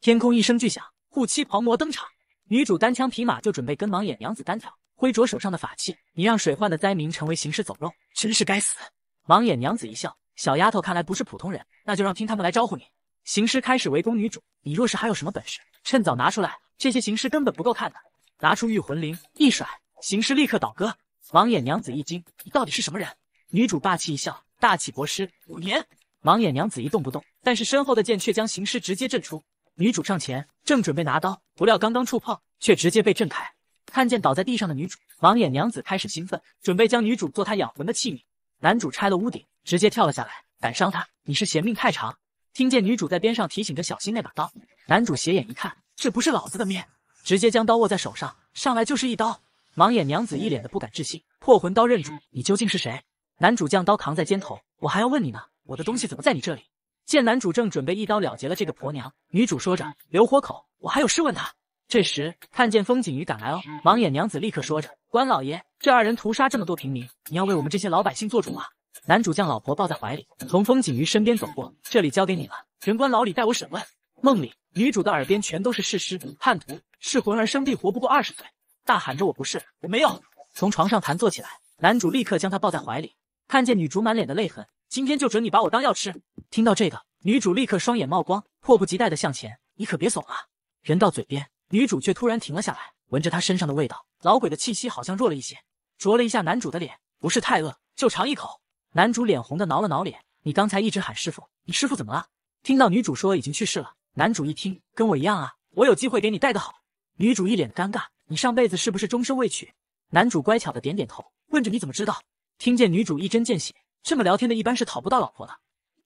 天空一声巨响，护妻狂魔登场，女主单枪匹马就准备跟盲眼娘子单挑，挥着手上的法器。你让水患的灾民成为行尸走肉，真是该死！盲眼娘子一笑。小丫头看来不是普通人，那就让听他们来招呼你。行尸开始围攻女主，你若是还有什么本事，趁早拿出来，这些行尸根本不够看的。拿出御魂铃，一甩，行尸立刻倒戈。盲眼娘子一惊，你到底是什么人？女主霸气一笑，大起国师五年。盲眼娘子一动不动，但是身后的剑却将行尸直接震出。女主上前，正准备拿刀，不料刚刚触碰，却直接被震开。看见倒在地上的女主，盲眼娘子开始兴奋，准备将女主做她养魂的器皿。男主拆了屋顶。直接跳了下来，敢伤他？你是嫌命太长？听见女主在边上提醒着小心那把刀，男主斜眼一看，这不是老子的命？直接将刀握在手上，上来就是一刀。盲眼娘子一脸的不敢置信，破魂刀认主，你究竟是谁？男主将刀扛在肩头，我还要问你呢，我的东西怎么在你这里？见男主正准备一刀了结了这个婆娘，女主说着留活口，我还有事问他。这时看见风景鱼赶来哦，盲眼娘子立刻说着，关老爷，这二人屠杀这么多平民，你要为我们这些老百姓做主啊！男主将老婆抱在怀里，从风景鱼身边走过，这里交给你了。玄关老李带我审问。梦里，女主的耳边全都是事实，叛徒，噬魂儿生弟活不过二十岁。大喊着我不是，我没有。从床上弹坐起来，男主立刻将她抱在怀里。看见女主满脸的泪痕，今天就准你把我当药吃。听到这个，女主立刻双眼冒光，迫不及待的向前。你可别怂啊！人到嘴边，女主却突然停了下来，闻着她身上的味道，老鬼的气息好像弱了一些。啄了一下男主的脸，不是太饿，就尝一口。男主脸红的挠了挠脸，你刚才一直喊师傅，你师傅怎么了？听到女主说已经去世了，男主一听，跟我一样啊，我有机会给你带个好。女主一脸尴尬，你上辈子是不是终身未娶？男主乖巧的点点头，问着你怎么知道？听见女主一针见血，这么聊天的一般是讨不到老婆的。”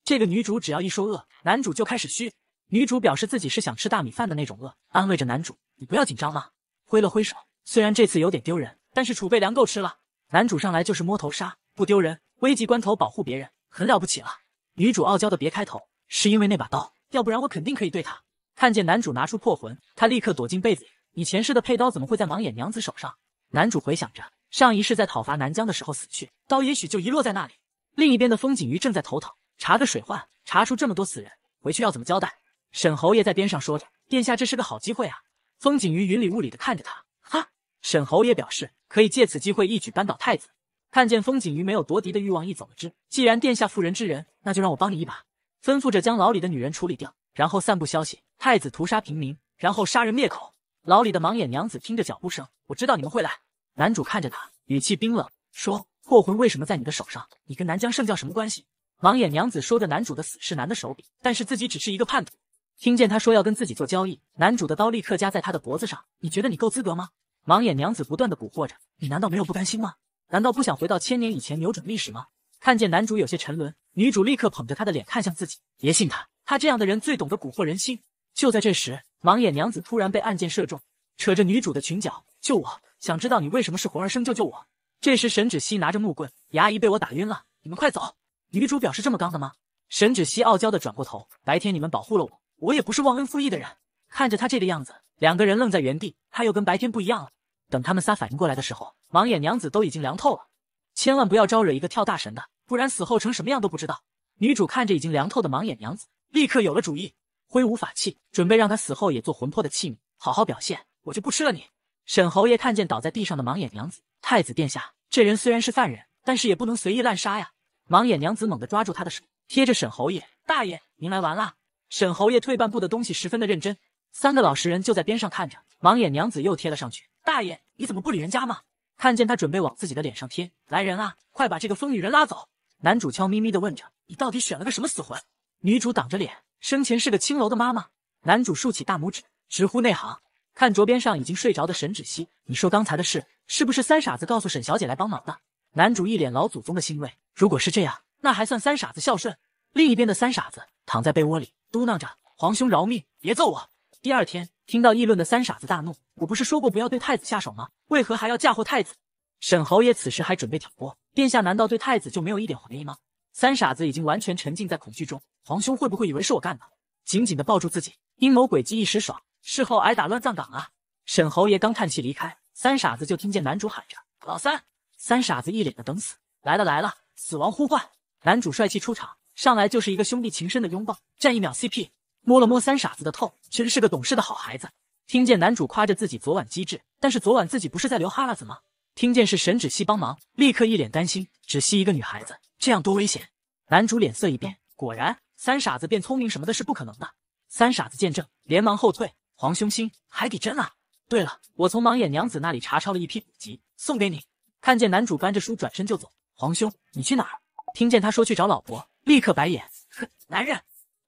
这个女主只要一说饿，男主就开始虚。女主表示自己是想吃大米饭的那种饿，安慰着男主，你不要紧张嘛。挥了挥手，虽然这次有点丢人，但是储备粮够吃了。男主上来就是摸头杀，不丢人。危急关头保护别人很了不起了。女主傲娇的别开头，是因为那把刀，要不然我肯定可以对她。看见男主拿出破魂，她立刻躲进被子里。你前世的佩刀怎么会在盲眼娘子手上？男主回想着上一世在讨伐南疆的时候死去，刀也许就遗落在那里。另一边的风景鱼正在头疼，查个水患，查出这么多死人，回去要怎么交代？沈侯爷在边上说着，殿下这是个好机会啊。风景鱼云里雾里的看着他，哈。沈侯爷表示可以借此机会一举扳倒太子。看见风景鱼没有夺嫡的欲望，一走了之。既然殿下妇人之仁，那就让我帮你一把。吩咐着将牢里的女人处理掉，然后散布消息，太子屠杀平民，然后杀人灭口。牢里的盲眼娘子听着脚步声，我知道你们会来。男主看着他，语气冰冷说：“破魂为什么在你的手上？你跟南疆圣教什么关系？”盲眼娘子说着：“男主的死是男的手笔，但是自己只是一个叛徒。”听见他说要跟自己做交易，男主的刀立刻夹在他的脖子上。你觉得你够资格吗？盲眼娘子不断的蛊惑着：“你难道没有不甘心吗？”难道不想回到千年以前扭转历史吗？看见男主有些沉沦，女主立刻捧着他的脸看向自己，别信他，他这样的人最懂得蛊惑人心。就在这时，盲眼娘子突然被暗箭射中，扯着女主的裙角，救我！想知道你为什么是魂儿生？救救我！这时，沈芷溪拿着木棍，牙医被我打晕了，你们快走。女主表示这么刚的吗？沈芷溪傲娇的转过头，白天你们保护了我，我也不是忘恩负义的人。看着他这个样子，两个人愣在原地，他又跟白天不一样了。等他们仨反应过来的时候，盲眼娘子都已经凉透了。千万不要招惹一个跳大神的，不然死后成什么样都不知道。女主看着已经凉透的盲眼娘子，立刻有了主意，挥舞法器，准备让她死后也做魂魄的器皿，好好表现，我就不吃了你。沈侯爷看见倒在地上的盲眼娘子，太子殿下，这人虽然是犯人，但是也不能随意滥杀呀。盲眼娘子猛地抓住他的手，贴着沈侯爷，大爷您来玩了。沈侯爷退半步的东西十分的认真，三个老实人就在边上看着，盲眼娘子又贴了上去。大爷，你怎么不理人家吗？看见他准备往自己的脸上贴，来人啊，快把这个疯女人拉走！男主悄咪咪的问着：“你到底选了个什么死魂？”女主挡着脸，生前是个青楼的妈妈。男主竖起大拇指，直呼内行。看着边上已经睡着的沈芷溪，你说刚才的事是不是三傻子告诉沈小姐来帮忙的？男主一脸老祖宗的欣慰。如果是这样，那还算三傻子孝顺。另一边的三傻子躺在被窝里，嘟囔着：“皇兄饶命，别揍我。”第二天，听到议论的三傻子大怒：“我不是说过不要对太子下手吗？为何还要嫁祸太子？”沈侯爷此时还准备挑拨：“殿下难道对太子就没有一点怀疑吗？”三傻子已经完全沉浸在恐惧中：“皇兄会不会以为是我干的？”紧紧的抱住自己，阴谋诡计一时爽，事后挨打乱葬岗啊！沈侯爷刚叹气离开，三傻子就听见男主喊着：“老三！”三傻子一脸的等死：“来了来了，死亡呼唤！”男主帅气出场，上来就是一个兄弟情深的拥抱，站一秒 CP。摸了摸三傻子的头，真是个懂事的好孩子。听见男主夸着自己昨晚机智，但是昨晚自己不是在流哈喇子吗？听见是沈芷希帮忙，立刻一脸担心。芷希一个女孩子，这样多危险！男主脸色一变，果然三傻子变聪明什么的是不可能的。三傻子见证，连忙后退。皇兄心海底针啊！对了，我从盲眼娘子那里查抄了一批古籍，送给你。看见男主搬着书转身就走，皇兄你去哪儿？听见他说去找老婆，立刻白眼，哼，男人。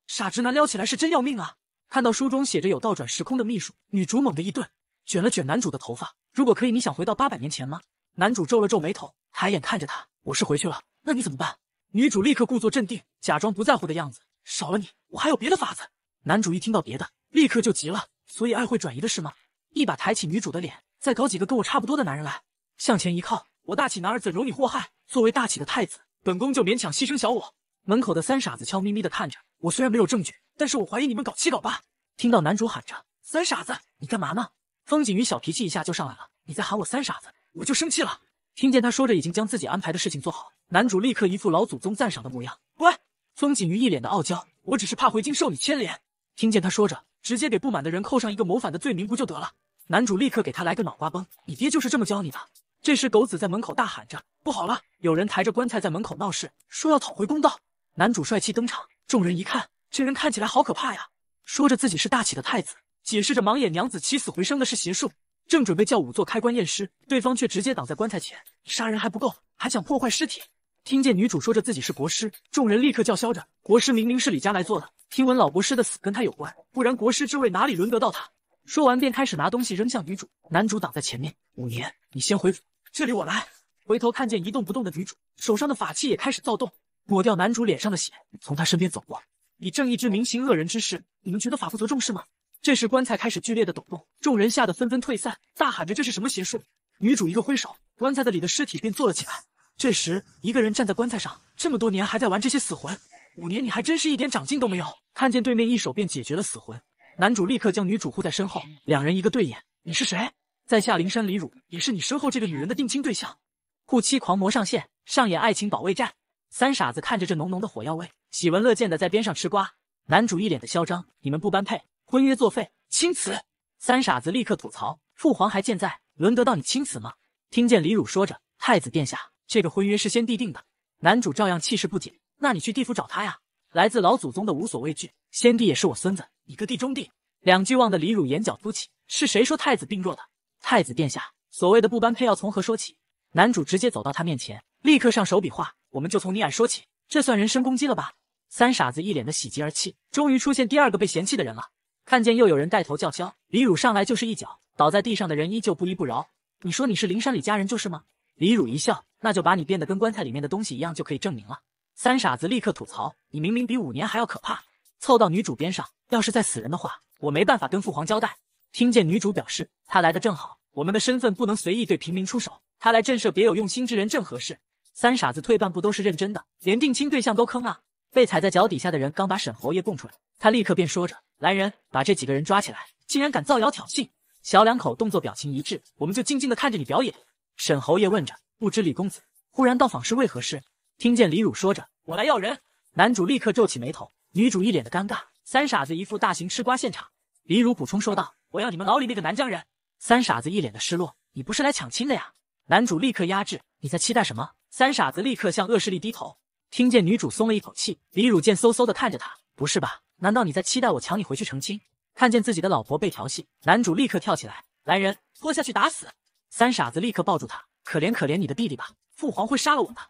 傻直男撩起来是真要命啊！看到书中写着有倒转时空的秘术，女主猛地一顿，卷了卷男主的头发。如果可以，你想回到八百年前吗？男主皱了皱眉头，抬眼看着她：“我是回去了，那你怎么办？”女主立刻故作镇定，假装不在乎的样子：“少了你，我还有别的法子。”男主一听到别的，立刻就急了：“所以爱会转移的是吗？”一把抬起女主的脸，再搞几个跟我差不多的男人来，向前一靠：“我大启男儿怎容你祸害？作为大启的太子，本宫就勉强牺牲小我。”门口的三傻子悄咪咪的看着。我虽然没有证据，但是我怀疑你们搞七搞八。听到男主喊着“三傻子，你干嘛呢？”风景鱼小脾气一下就上来了，你在喊我三傻子，我就生气了。听见他说着已经将自己安排的事情做好，男主立刻一副老祖宗赞赏的模样。喂，风景鱼一脸的傲娇，我只是怕回京受你牵连。听见他说着，直接给不满的人扣上一个谋反的罪名不就得了？男主立刻给他来个脑瓜崩，你爹就是这么教你的。这时狗子在门口大喊着：“不好了，有人抬着棺材在门口闹事，说要讨回公道。”男主帅气登场。众人一看，这人看起来好可怕呀！说着自己是大启的太子，解释着盲眼娘子起死回生的是邪术，正准备叫仵作开棺验尸，对方却直接挡在棺材前，杀人还不够，还想破坏尸体。听见女主说着自己是国师，众人立刻叫嚣着，国师明明是李家来做的，听闻老国师的死跟他有关，不然国师之位哪里轮得到他？说完便开始拿东西扔向女主，男主挡在前面，五年，你先回府，这里我来。回头看见一动不动的女主，手上的法器也开始躁动。抹掉男主脸上的血，从他身边走过。以正义之名行恶人之事，你们觉得法不责众是吗？这时棺材开始剧烈的抖动，众人吓得纷纷退散，大喊着这是什么邪术。女主一个挥手，棺材子里的尸体便坐了起来。这时一个人站在棺材上，这么多年还在玩这些死魂，五年你还真是一点长进都没有。看见对面一手便解决了死魂，男主立刻将女主护在身后，两人一个对眼。你是谁？在下灵山李儒，也是你身后这个女人的定亲对象。护妻狂魔上线，上演爱情保卫战。三傻子看着这浓浓的火药味，喜闻乐见的在边上吃瓜。男主一脸的嚣张：“你们不般配，婚约作废，钦此！”三傻子立刻吐槽：“父皇还健在，轮得到你钦此吗？”听见李汝说着：“太子殿下，这个婚约是先帝定的。”男主照样气势不减：“那你去地府找他呀！”来自老祖宗的无所畏惧，先帝也是我孙子，你个地中帝！两句望的李汝眼角凸起：“是谁说太子病弱的？”太子殿下，所谓的不般配要从何说起？男主直接走到他面前，立刻上手比划。我们就从你矮说起，这算人身攻击了吧？三傻子一脸的喜极而泣，终于出现第二个被嫌弃的人了。看见又有人带头叫嚣，李汝上来就是一脚，倒在地上的人依旧不依不饶。你说你是灵山里家人就是吗？李汝一笑，那就把你变得跟棺材里面的东西一样就可以证明了。三傻子立刻吐槽，你明明比五年还要可怕。凑到女主边上，要是在死人的话，我没办法跟父皇交代。听见女主表示，她来的正好，我们的身份不能随意对平民出手，她来震慑别有用心之人正合适。三傻子退半步都是认真的，连定亲对象都坑啊！被踩在脚底下的人刚把沈侯爷供出来，他立刻便说着：“来人，把这几个人抓起来！竟然敢造谣挑衅！”小两口动作表情一致，我们就静静的看着你表演。沈侯爷问着：“不知李公子忽然到访是为何事？”听见李汝说着：“我来要人。”男主立刻皱起眉头，女主一脸的尴尬。三傻子一副大型吃瓜现场。李汝补充说道：“我要你们牢里那个南疆人。”三傻子一脸的失落：“你不是来抢亲的呀？”男主立刻压制：“你在期待什么？”三傻子立刻向恶势力低头，听见女主松了一口气。李汝剑嗖嗖的看着他，不是吧？难道你在期待我抢你回去成亲？看见自己的老婆被调戏，男主立刻跳起来，来人拖下去打死！三傻子立刻抱住他，可怜可怜你的弟弟吧，父皇会杀了我的。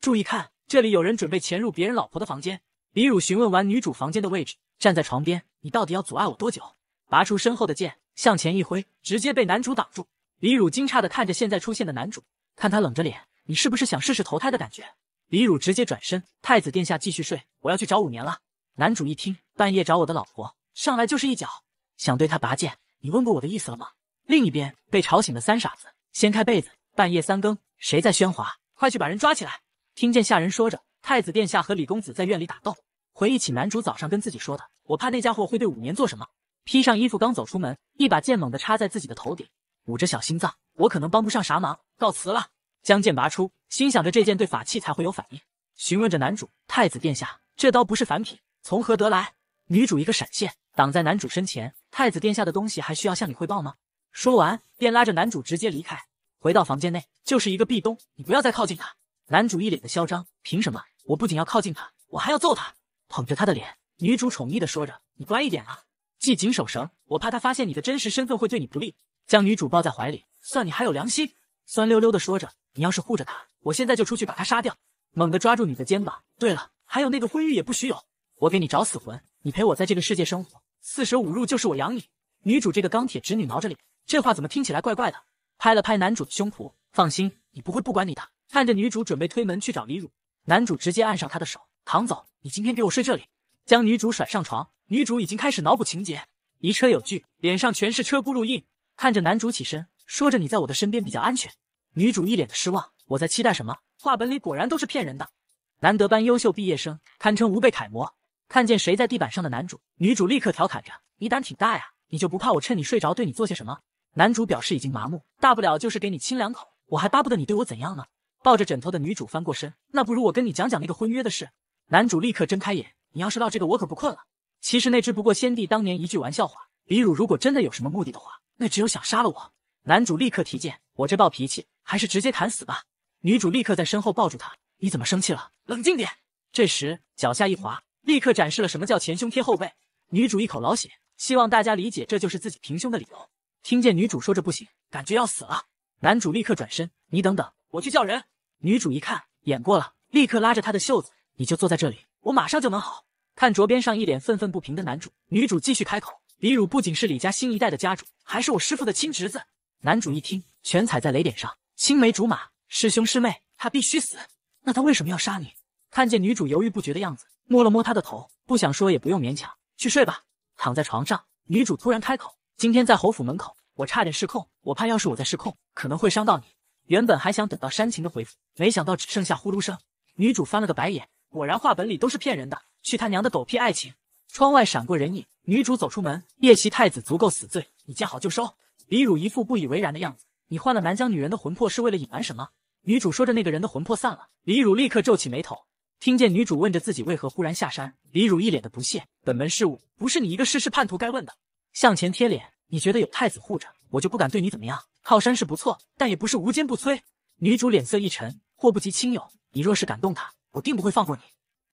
注意看，这里有人准备潜入别人老婆的房间。李汝询问完女主房间的位置，站在床边，你到底要阻碍我多久？拔出身后的剑，向前一挥，直接被男主挡住。李汝惊诧的看着现在出现的男主，看他冷着脸。你是不是想试试投胎的感觉？李汝直接转身，太子殿下继续睡，我要去找五年了。男主一听，半夜找我的老婆，上来就是一脚，想对他拔剑。你问过我的意思了吗？另一边被吵醒的三傻子掀开被子，半夜三更，谁在喧哗？快去把人抓起来！听见下人说着，太子殿下和李公子在院里打斗。回忆起男主早上跟自己说的，我怕那家伙会对五年做什么。披上衣服刚走出门，一把剑猛地插在自己的头顶，捂着小心脏，我可能帮不上啥忙，告辞了。将剑拔出，心想着这剑对法器才会有反应，询问着男主：“太子殿下，这刀不是凡品，从何得来？”女主一个闪现，挡在男主身前：“太子殿下的东西还需要向你汇报吗？”说完便拉着男主直接离开，回到房间内就是一个壁咚：“你不要再靠近他！”男主一脸的嚣张：“凭什么？我不仅要靠近他，我还要揍他！”捧着他的脸，女主宠溺的说着：“你乖一点啊，系紧手绳，我怕他发现你的真实身份会对你不利。”将女主抱在怀里，算你还有良心，酸溜溜的说着。你要是护着他，我现在就出去把他杀掉！猛地抓住你的肩膀。对了，还有那个婚玉也不许有，我给你找死魂。你陪我在这个世界生活，四舍五入就是我养你。女主这个钢铁直女挠着脸，这话怎么听起来怪怪的？拍了拍男主的胸脯，放心，你不会不管你的。看着女主准备推门去找李汝，男主直接按上她的手，唐总，你今天给我睡这里。将女主甩上床，女主已经开始脑补情节，疑车有据，脸上全是车轱辘印。看着男主起身，说着你在我的身边比较安全。女主一脸的失望，我在期待什么？画本里果然都是骗人的。难得班优秀毕业生，堪称吾辈楷模。看见谁在地板上的男主，女主立刻调侃着：“你胆挺大呀，你就不怕我趁你睡着对你做些什么？”男主表示已经麻木，大不了就是给你亲两口，我还巴不得你对我怎样呢。抱着枕头的女主翻过身，那不如我跟你讲讲那个婚约的事。男主立刻睁开眼，你要是唠这个，我可不困了。其实那只不过先帝当年一句玩笑话，李汝如果真的有什么目的的话，那只有想杀了我。男主立刻提剑，我这暴脾气，还是直接砍死吧。女主立刻在身后抱住他，你怎么生气了？冷静点。这时脚下一滑，立刻展示了什么叫前胸贴后背。女主一口老血，希望大家理解，这就是自己平胸的理由。听见女主说这不行，感觉要死了。男主立刻转身，你等等，我去叫人。女主一看演过了，立刻拉着他的袖子，你就坐在这里，我马上就能好。看着边上一脸愤愤不平的男主，女主继续开口：李汝不仅是李家新一代的家主，还是我师父的亲侄子。男主一听，全踩在雷点上。青梅竹马，师兄师妹，他必须死。那他为什么要杀你？看见女主犹豫不决的样子，摸了摸她的头，不想说也不用勉强，去睡吧。躺在床上，女主突然开口：“今天在侯府门口，我差点失控。我怕，要是我在失控，可能会伤到你。”原本还想等到煽情的回复，没想到只剩下呼噜声。女主翻了个白眼，果然话本里都是骗人的，去他娘的狗屁爱情！窗外闪过人影，女主走出门，夜袭太子足够死罪，你见好就收。李汝一副不以为然的样子。你换了南疆女人的魂魄是为了隐瞒什么？女主说着，那个人的魂魄散了。李汝立刻皱起眉头，听见女主问着自己为何忽然下山。李汝一脸的不屑：“本门事务不是你一个世事叛徒该问的。”向前贴脸，你觉得有太子护着我就不敢对你怎么样？靠山是不错，但也不是无坚不摧。女主脸色一沉：“祸不及亲友，你若是敢动他，我定不会放过你。”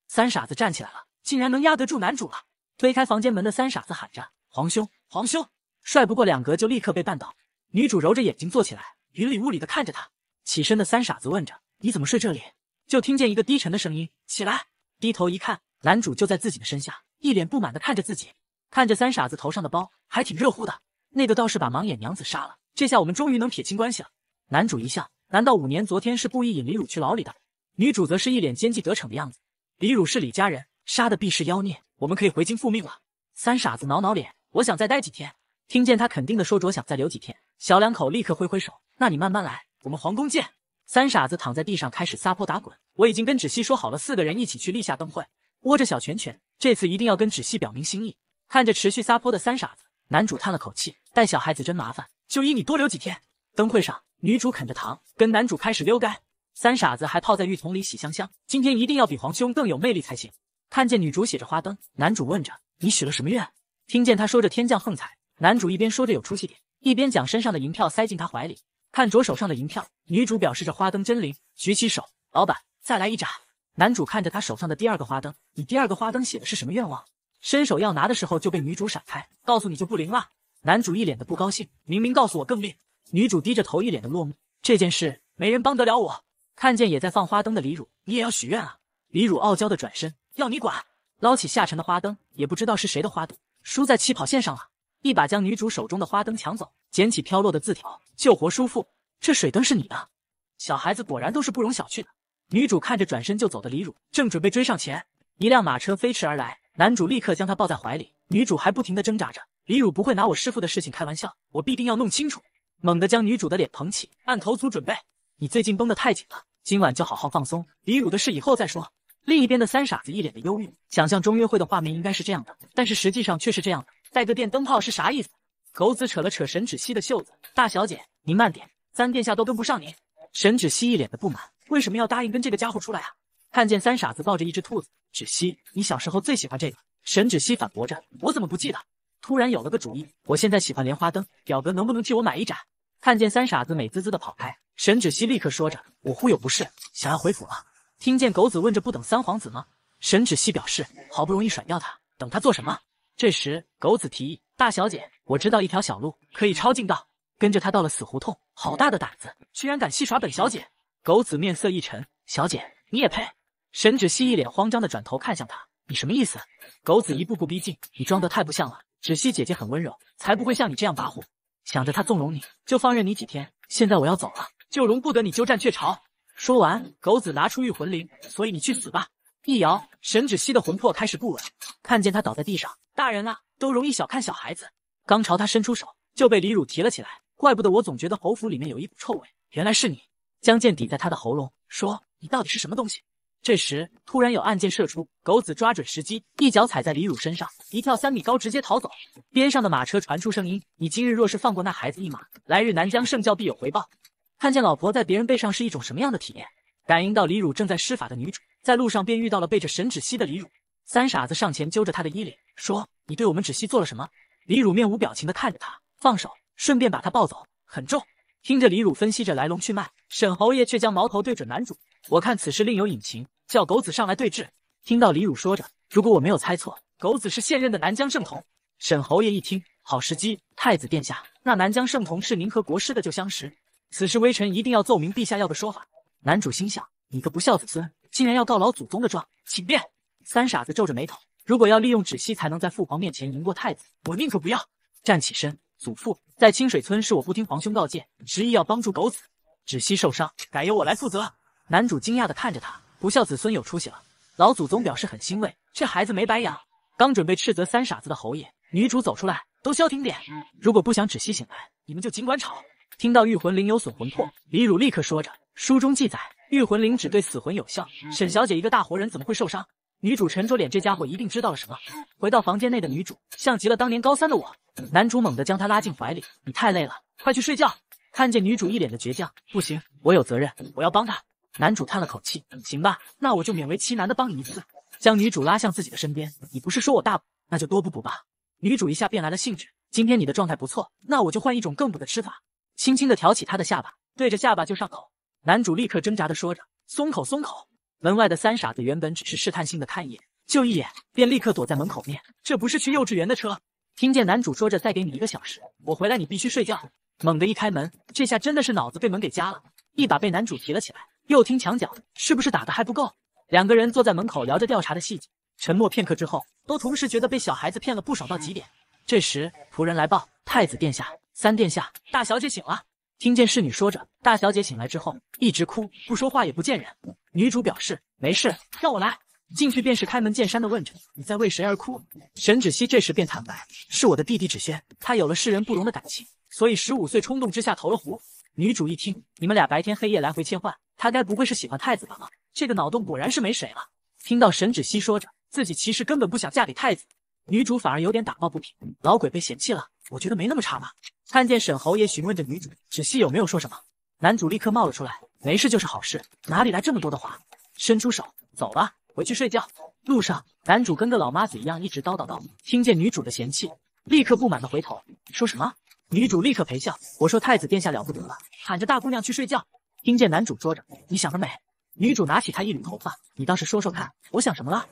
三傻子站起来了，竟然能压得住男主了。推开房间门的三傻子喊着：“皇兄，皇兄！”帅不过两格就立刻被绊倒，女主揉着眼睛坐起来，云里雾里的看着他。起身的三傻子问着：“你怎么睡这里？”就听见一个低沉的声音：“起来。”低头一看，男主就在自己的身下，一脸不满的看着自己。看着三傻子头上的包，还挺热乎的。那个道士把盲眼娘子杀了，这下我们终于能撇清关系了。男主一笑：“难道五年昨天是故意引李汝去牢里的？”女主则是一脸奸计得逞的样子：“李汝是李家人，杀的必是妖孽，我们可以回京复命了。”三傻子挠挠脸：“我想再待几天。”听见他肯定的说着想再留几天，小两口立刻挥挥手：“那你慢慢来，我们皇宫见。”三傻子躺在地上开始撒泼打滚。我已经跟芷溪说好了，四个人一起去立下灯会。握着小拳拳，这次一定要跟芷溪表明心意。看着持续撒泼的三傻子，男主叹了口气：“带小孩子真麻烦。”就依你多留几天。灯会上，女主啃着糖，跟男主开始溜干。三傻子还泡在浴桶里洗香香。今天一定要比皇兄更有魅力才行。看见女主写着花灯，男主问着：“你许了什么愿？”听见他说着天降横财。男主一边说着有出息点，一边将身上的银票塞进他怀里。看着手上的银票，女主表示这花灯真灵，举起手，老板再来一盏。男主看着他手上的第二个花灯，你第二个花灯写的是什么愿望？伸手要拿的时候就被女主闪开，告诉你就不灵了。男主一脸的不高兴，明明告诉我更灵。女主低着头，一脸的落寞。这件事没人帮得了我。看见也在放花灯的李汝，你也要许愿啊？李汝傲娇的转身，要你管！捞起下沉的花灯，也不知道是谁的花朵，输在起跑线上了。一把将女主手中的花灯抢走，捡起飘落的字条，救活叔父。这水灯是你的，小孩子果然都是不容小觑的。女主看着转身就走的李汝，正准备追上前，一辆马车飞驰而来，男主立刻将她抱在怀里。女主还不停的挣扎着。李汝不会拿我师父的事情开玩笑，我必定要弄清楚。猛地将女主的脸捧起，按头足准备。你最近绷得太紧了，今晚就好好放松。李汝的事以后再说。另一边的三傻子一脸的忧郁，想象中约会的画面应该是这样的，但是实际上却是这样的。带个电灯泡是啥意思？狗子扯了扯沈芷溪的袖子，大小姐您慢点，三殿下都跟不上您。沈芷溪一脸的不满，为什么要答应跟这个家伙出来啊？看见三傻子抱着一只兔子，芷溪，你小时候最喜欢这个。沈芷溪反驳着，我怎么不记得？突然有了个主意，我现在喜欢莲花灯，表哥能不能替我买一盏？看见三傻子美滋滋的跑开，沈芷溪立刻说着，我忽悠不是，想要回府了。听见狗子问着，不等三皇子吗？沈芷溪表示，好不容易甩掉他，等他做什么？这时，狗子提议：“大小姐，我知道一条小路，可以抄近道。”跟着他到了死胡同，好大的胆子，居然敢戏耍本小姐！狗子面色一沉：“小姐，你也配？”沈芷溪一脸慌张的转头看向他：“你什么意思？”狗子一步步逼近：“你装得太不像了，芷溪姐姐很温柔，才不会像你这样跋扈。想着她纵容你就放任你几天，现在我要走了，就容不得你鸠占鹊巢。”说完，狗子拿出御魂铃：“所以你去死吧！”一摇，沈芷溪的魂魄开始不稳。看见他倒在地上，大人啊，都容易小看小孩子。刚朝他伸出手，就被李汝提了起来。怪不得我总觉得侯府里面有一股臭味，原来是你。将剑抵在他的喉咙，说你到底是什么东西？这时突然有暗箭射出，狗子抓准时机，一脚踩在李汝身上，一跳三米高，直接逃走。边上的马车传出声音，你今日若是放过那孩子一马，来日南疆圣教必有回报。看见老婆在别人背上是一种什么样的体验？感应到李汝正在施法的女主。在路上便遇到了背着沈芷溪的李汝三傻子，上前揪着他的衣领说：“你对我们芷溪做了什么？”李汝面无表情的看着他，放手，顺便把他抱走，很重。听着李汝分析着来龙去脉，沈侯爷却将矛头对准男主。我看此事另有隐情，叫狗子上来对质。听到李汝说着，如果我没有猜错，狗子是现任的南疆圣童。沈侯爷一听，好时机，太子殿下，那南疆圣童是您和国师的旧相识，此事微臣一定要奏明陛下要个说法。男主心想，你个不孝子孙。竟然要告老祖宗的状，请便。三傻子皱着眉头，如果要利用芷希才能在父皇面前赢过太子，我宁可不要。站起身，祖父在清水村是我不听皇兄告诫，执意要帮助狗子。芷希受伤，改由我来负责。男主惊讶的看着他，不孝子孙有出息了。老祖宗表示很欣慰，这孩子没白养。刚准备斥责三傻子的侯爷，女主走出来，都消停点。如果不想芷希醒来，你们就尽管吵。听到御魂灵有损魂魄，李儒立刻说着，书中记载。御魂灵只对死魂有效，沈小姐一个大活人怎么会受伤？女主沉着脸，这家伙一定知道了什么。回到房间内的女主，像极了当年高三的我。男主猛地将她拉进怀里：“你太累了，快去睡觉。”看见女主一脸的倔强，不行，我有责任，我要帮她。男主叹了口气：“行吧，那我就勉为其难的帮你一次。”将女主拉向自己的身边：“你不是说我大补，那就多补补吧。”女主一下便来了兴致：“今天你的状态不错，那我就换一种更补的吃法。”轻轻的挑起她的下巴，对着下巴就上口。男主立刻挣扎的说着：“松口，松口！”门外的三傻子原本只是试探性的看一眼，就一眼，便立刻躲在门口面。这不是去幼稚园的车？听见男主说着：“再给你一个小时，我回来你必须睡觉。”猛地一开门，这下真的是脑子被门给夹了一把，被男主提了起来。又听墙角，是不是打的还不够？两个人坐在门口聊着调查的细节，沉默片刻之后，都同时觉得被小孩子骗了不少到极点。这时仆人来报：“太子殿下，三殿下，大小姐醒了。”听见侍女说着，大小姐醒来之后一直哭，不说话也不见人。女主表示没事，让我来进去，便是开门见山的问着：“你在为谁而哭？”沈芷溪这时便坦白：“是我的弟弟芷轩，他有了世人不容的感情，所以十五岁冲动之下投了湖。”女主一听，你们俩白天黑夜来回切换，他该不会是喜欢太子吧？这个脑洞果然是没谁了。听到沈芷溪说着自己其实根本不想嫁给太子，女主反而有点打抱不平：“老鬼被嫌弃了，我觉得没那么差吧。”看见沈侯爷询问着女主只细有没有说什么，男主立刻冒了出来：“没事就是好事，哪里来这么多的话？”伸出手，走了，回去睡觉。路上，男主跟个老妈子一样，一直叨叨叨。听见女主的嫌弃，立刻不满的回头：“说什么？”女主立刻陪笑：“我说太子殿下了不得了，喊着大姑娘去睡觉。”听见男主说着：“你想得美。”女主拿起他一缕头发：“你倒是说说看，我想什么了？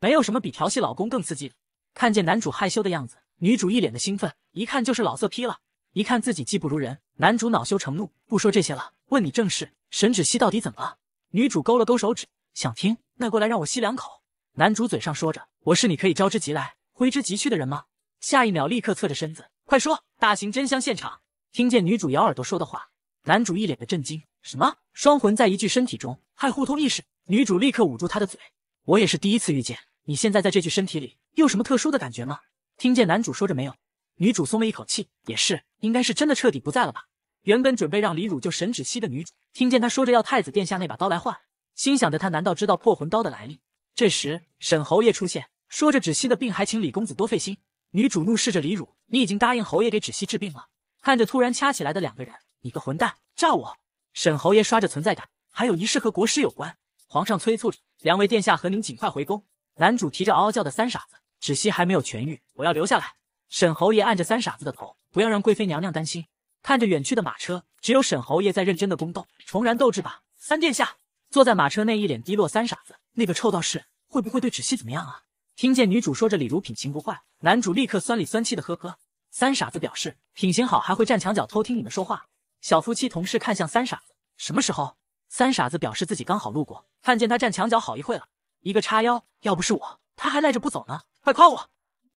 没有什么比调戏老公更刺激。”看见男主害羞的样子，女主一脸的兴奋，一看就是老色批了。一看自己技不如人，男主恼羞成怒，不说这些了，问你正事，沈芷息到底怎么了？女主勾了勾手指，想听，那过来让我吸两口。男主嘴上说着，我是你可以招之即来，挥之即去的人吗？下一秒立刻侧着身子，快说，大型真相现场。听见女主咬耳朵说的话，男主一脸的震惊，什么？双魂在一具身体中还互通意识？女主立刻捂住他的嘴，我也是第一次遇见。你现在在这具身体里有什么特殊的感觉吗？听见男主说着没有？女主松了一口气，也是，应该是真的彻底不在了吧。原本准备让李汝救沈芷溪的女主，听见他说着要太子殿下那把刀来换，心想着他难道知道破魂刀的来历？这时沈侯爷出现，说着芷溪的病还请李公子多费心。女主怒视着李汝，你已经答应侯爷给芷溪治病了。看着突然掐起来的两个人，你个混蛋，炸我！沈侯爷刷着存在感，还有一事和国师有关，皇上催促着，两位殿下和您尽快回宫。男主提着嗷嗷叫的三傻子，芷溪还没有痊愈，我要留下来。沈侯爷按着三傻子的头，不要让贵妃娘娘担心。看着远去的马车，只有沈侯爷在认真的宫斗，重燃斗志吧。三殿下坐在马车内，一脸低落。三傻子，那个臭道士会不会对芷溪怎么样啊？听见女主说着，李如品行不坏，男主立刻酸里酸气的呵呵。三傻子表示品行好，还会站墙角偷听你们说话。小夫妻同事看向三傻子，什么时候？三傻子表示自己刚好路过，看见他站墙角好一会了，一个叉腰，要不是我，他还赖着不走呢。快夸我！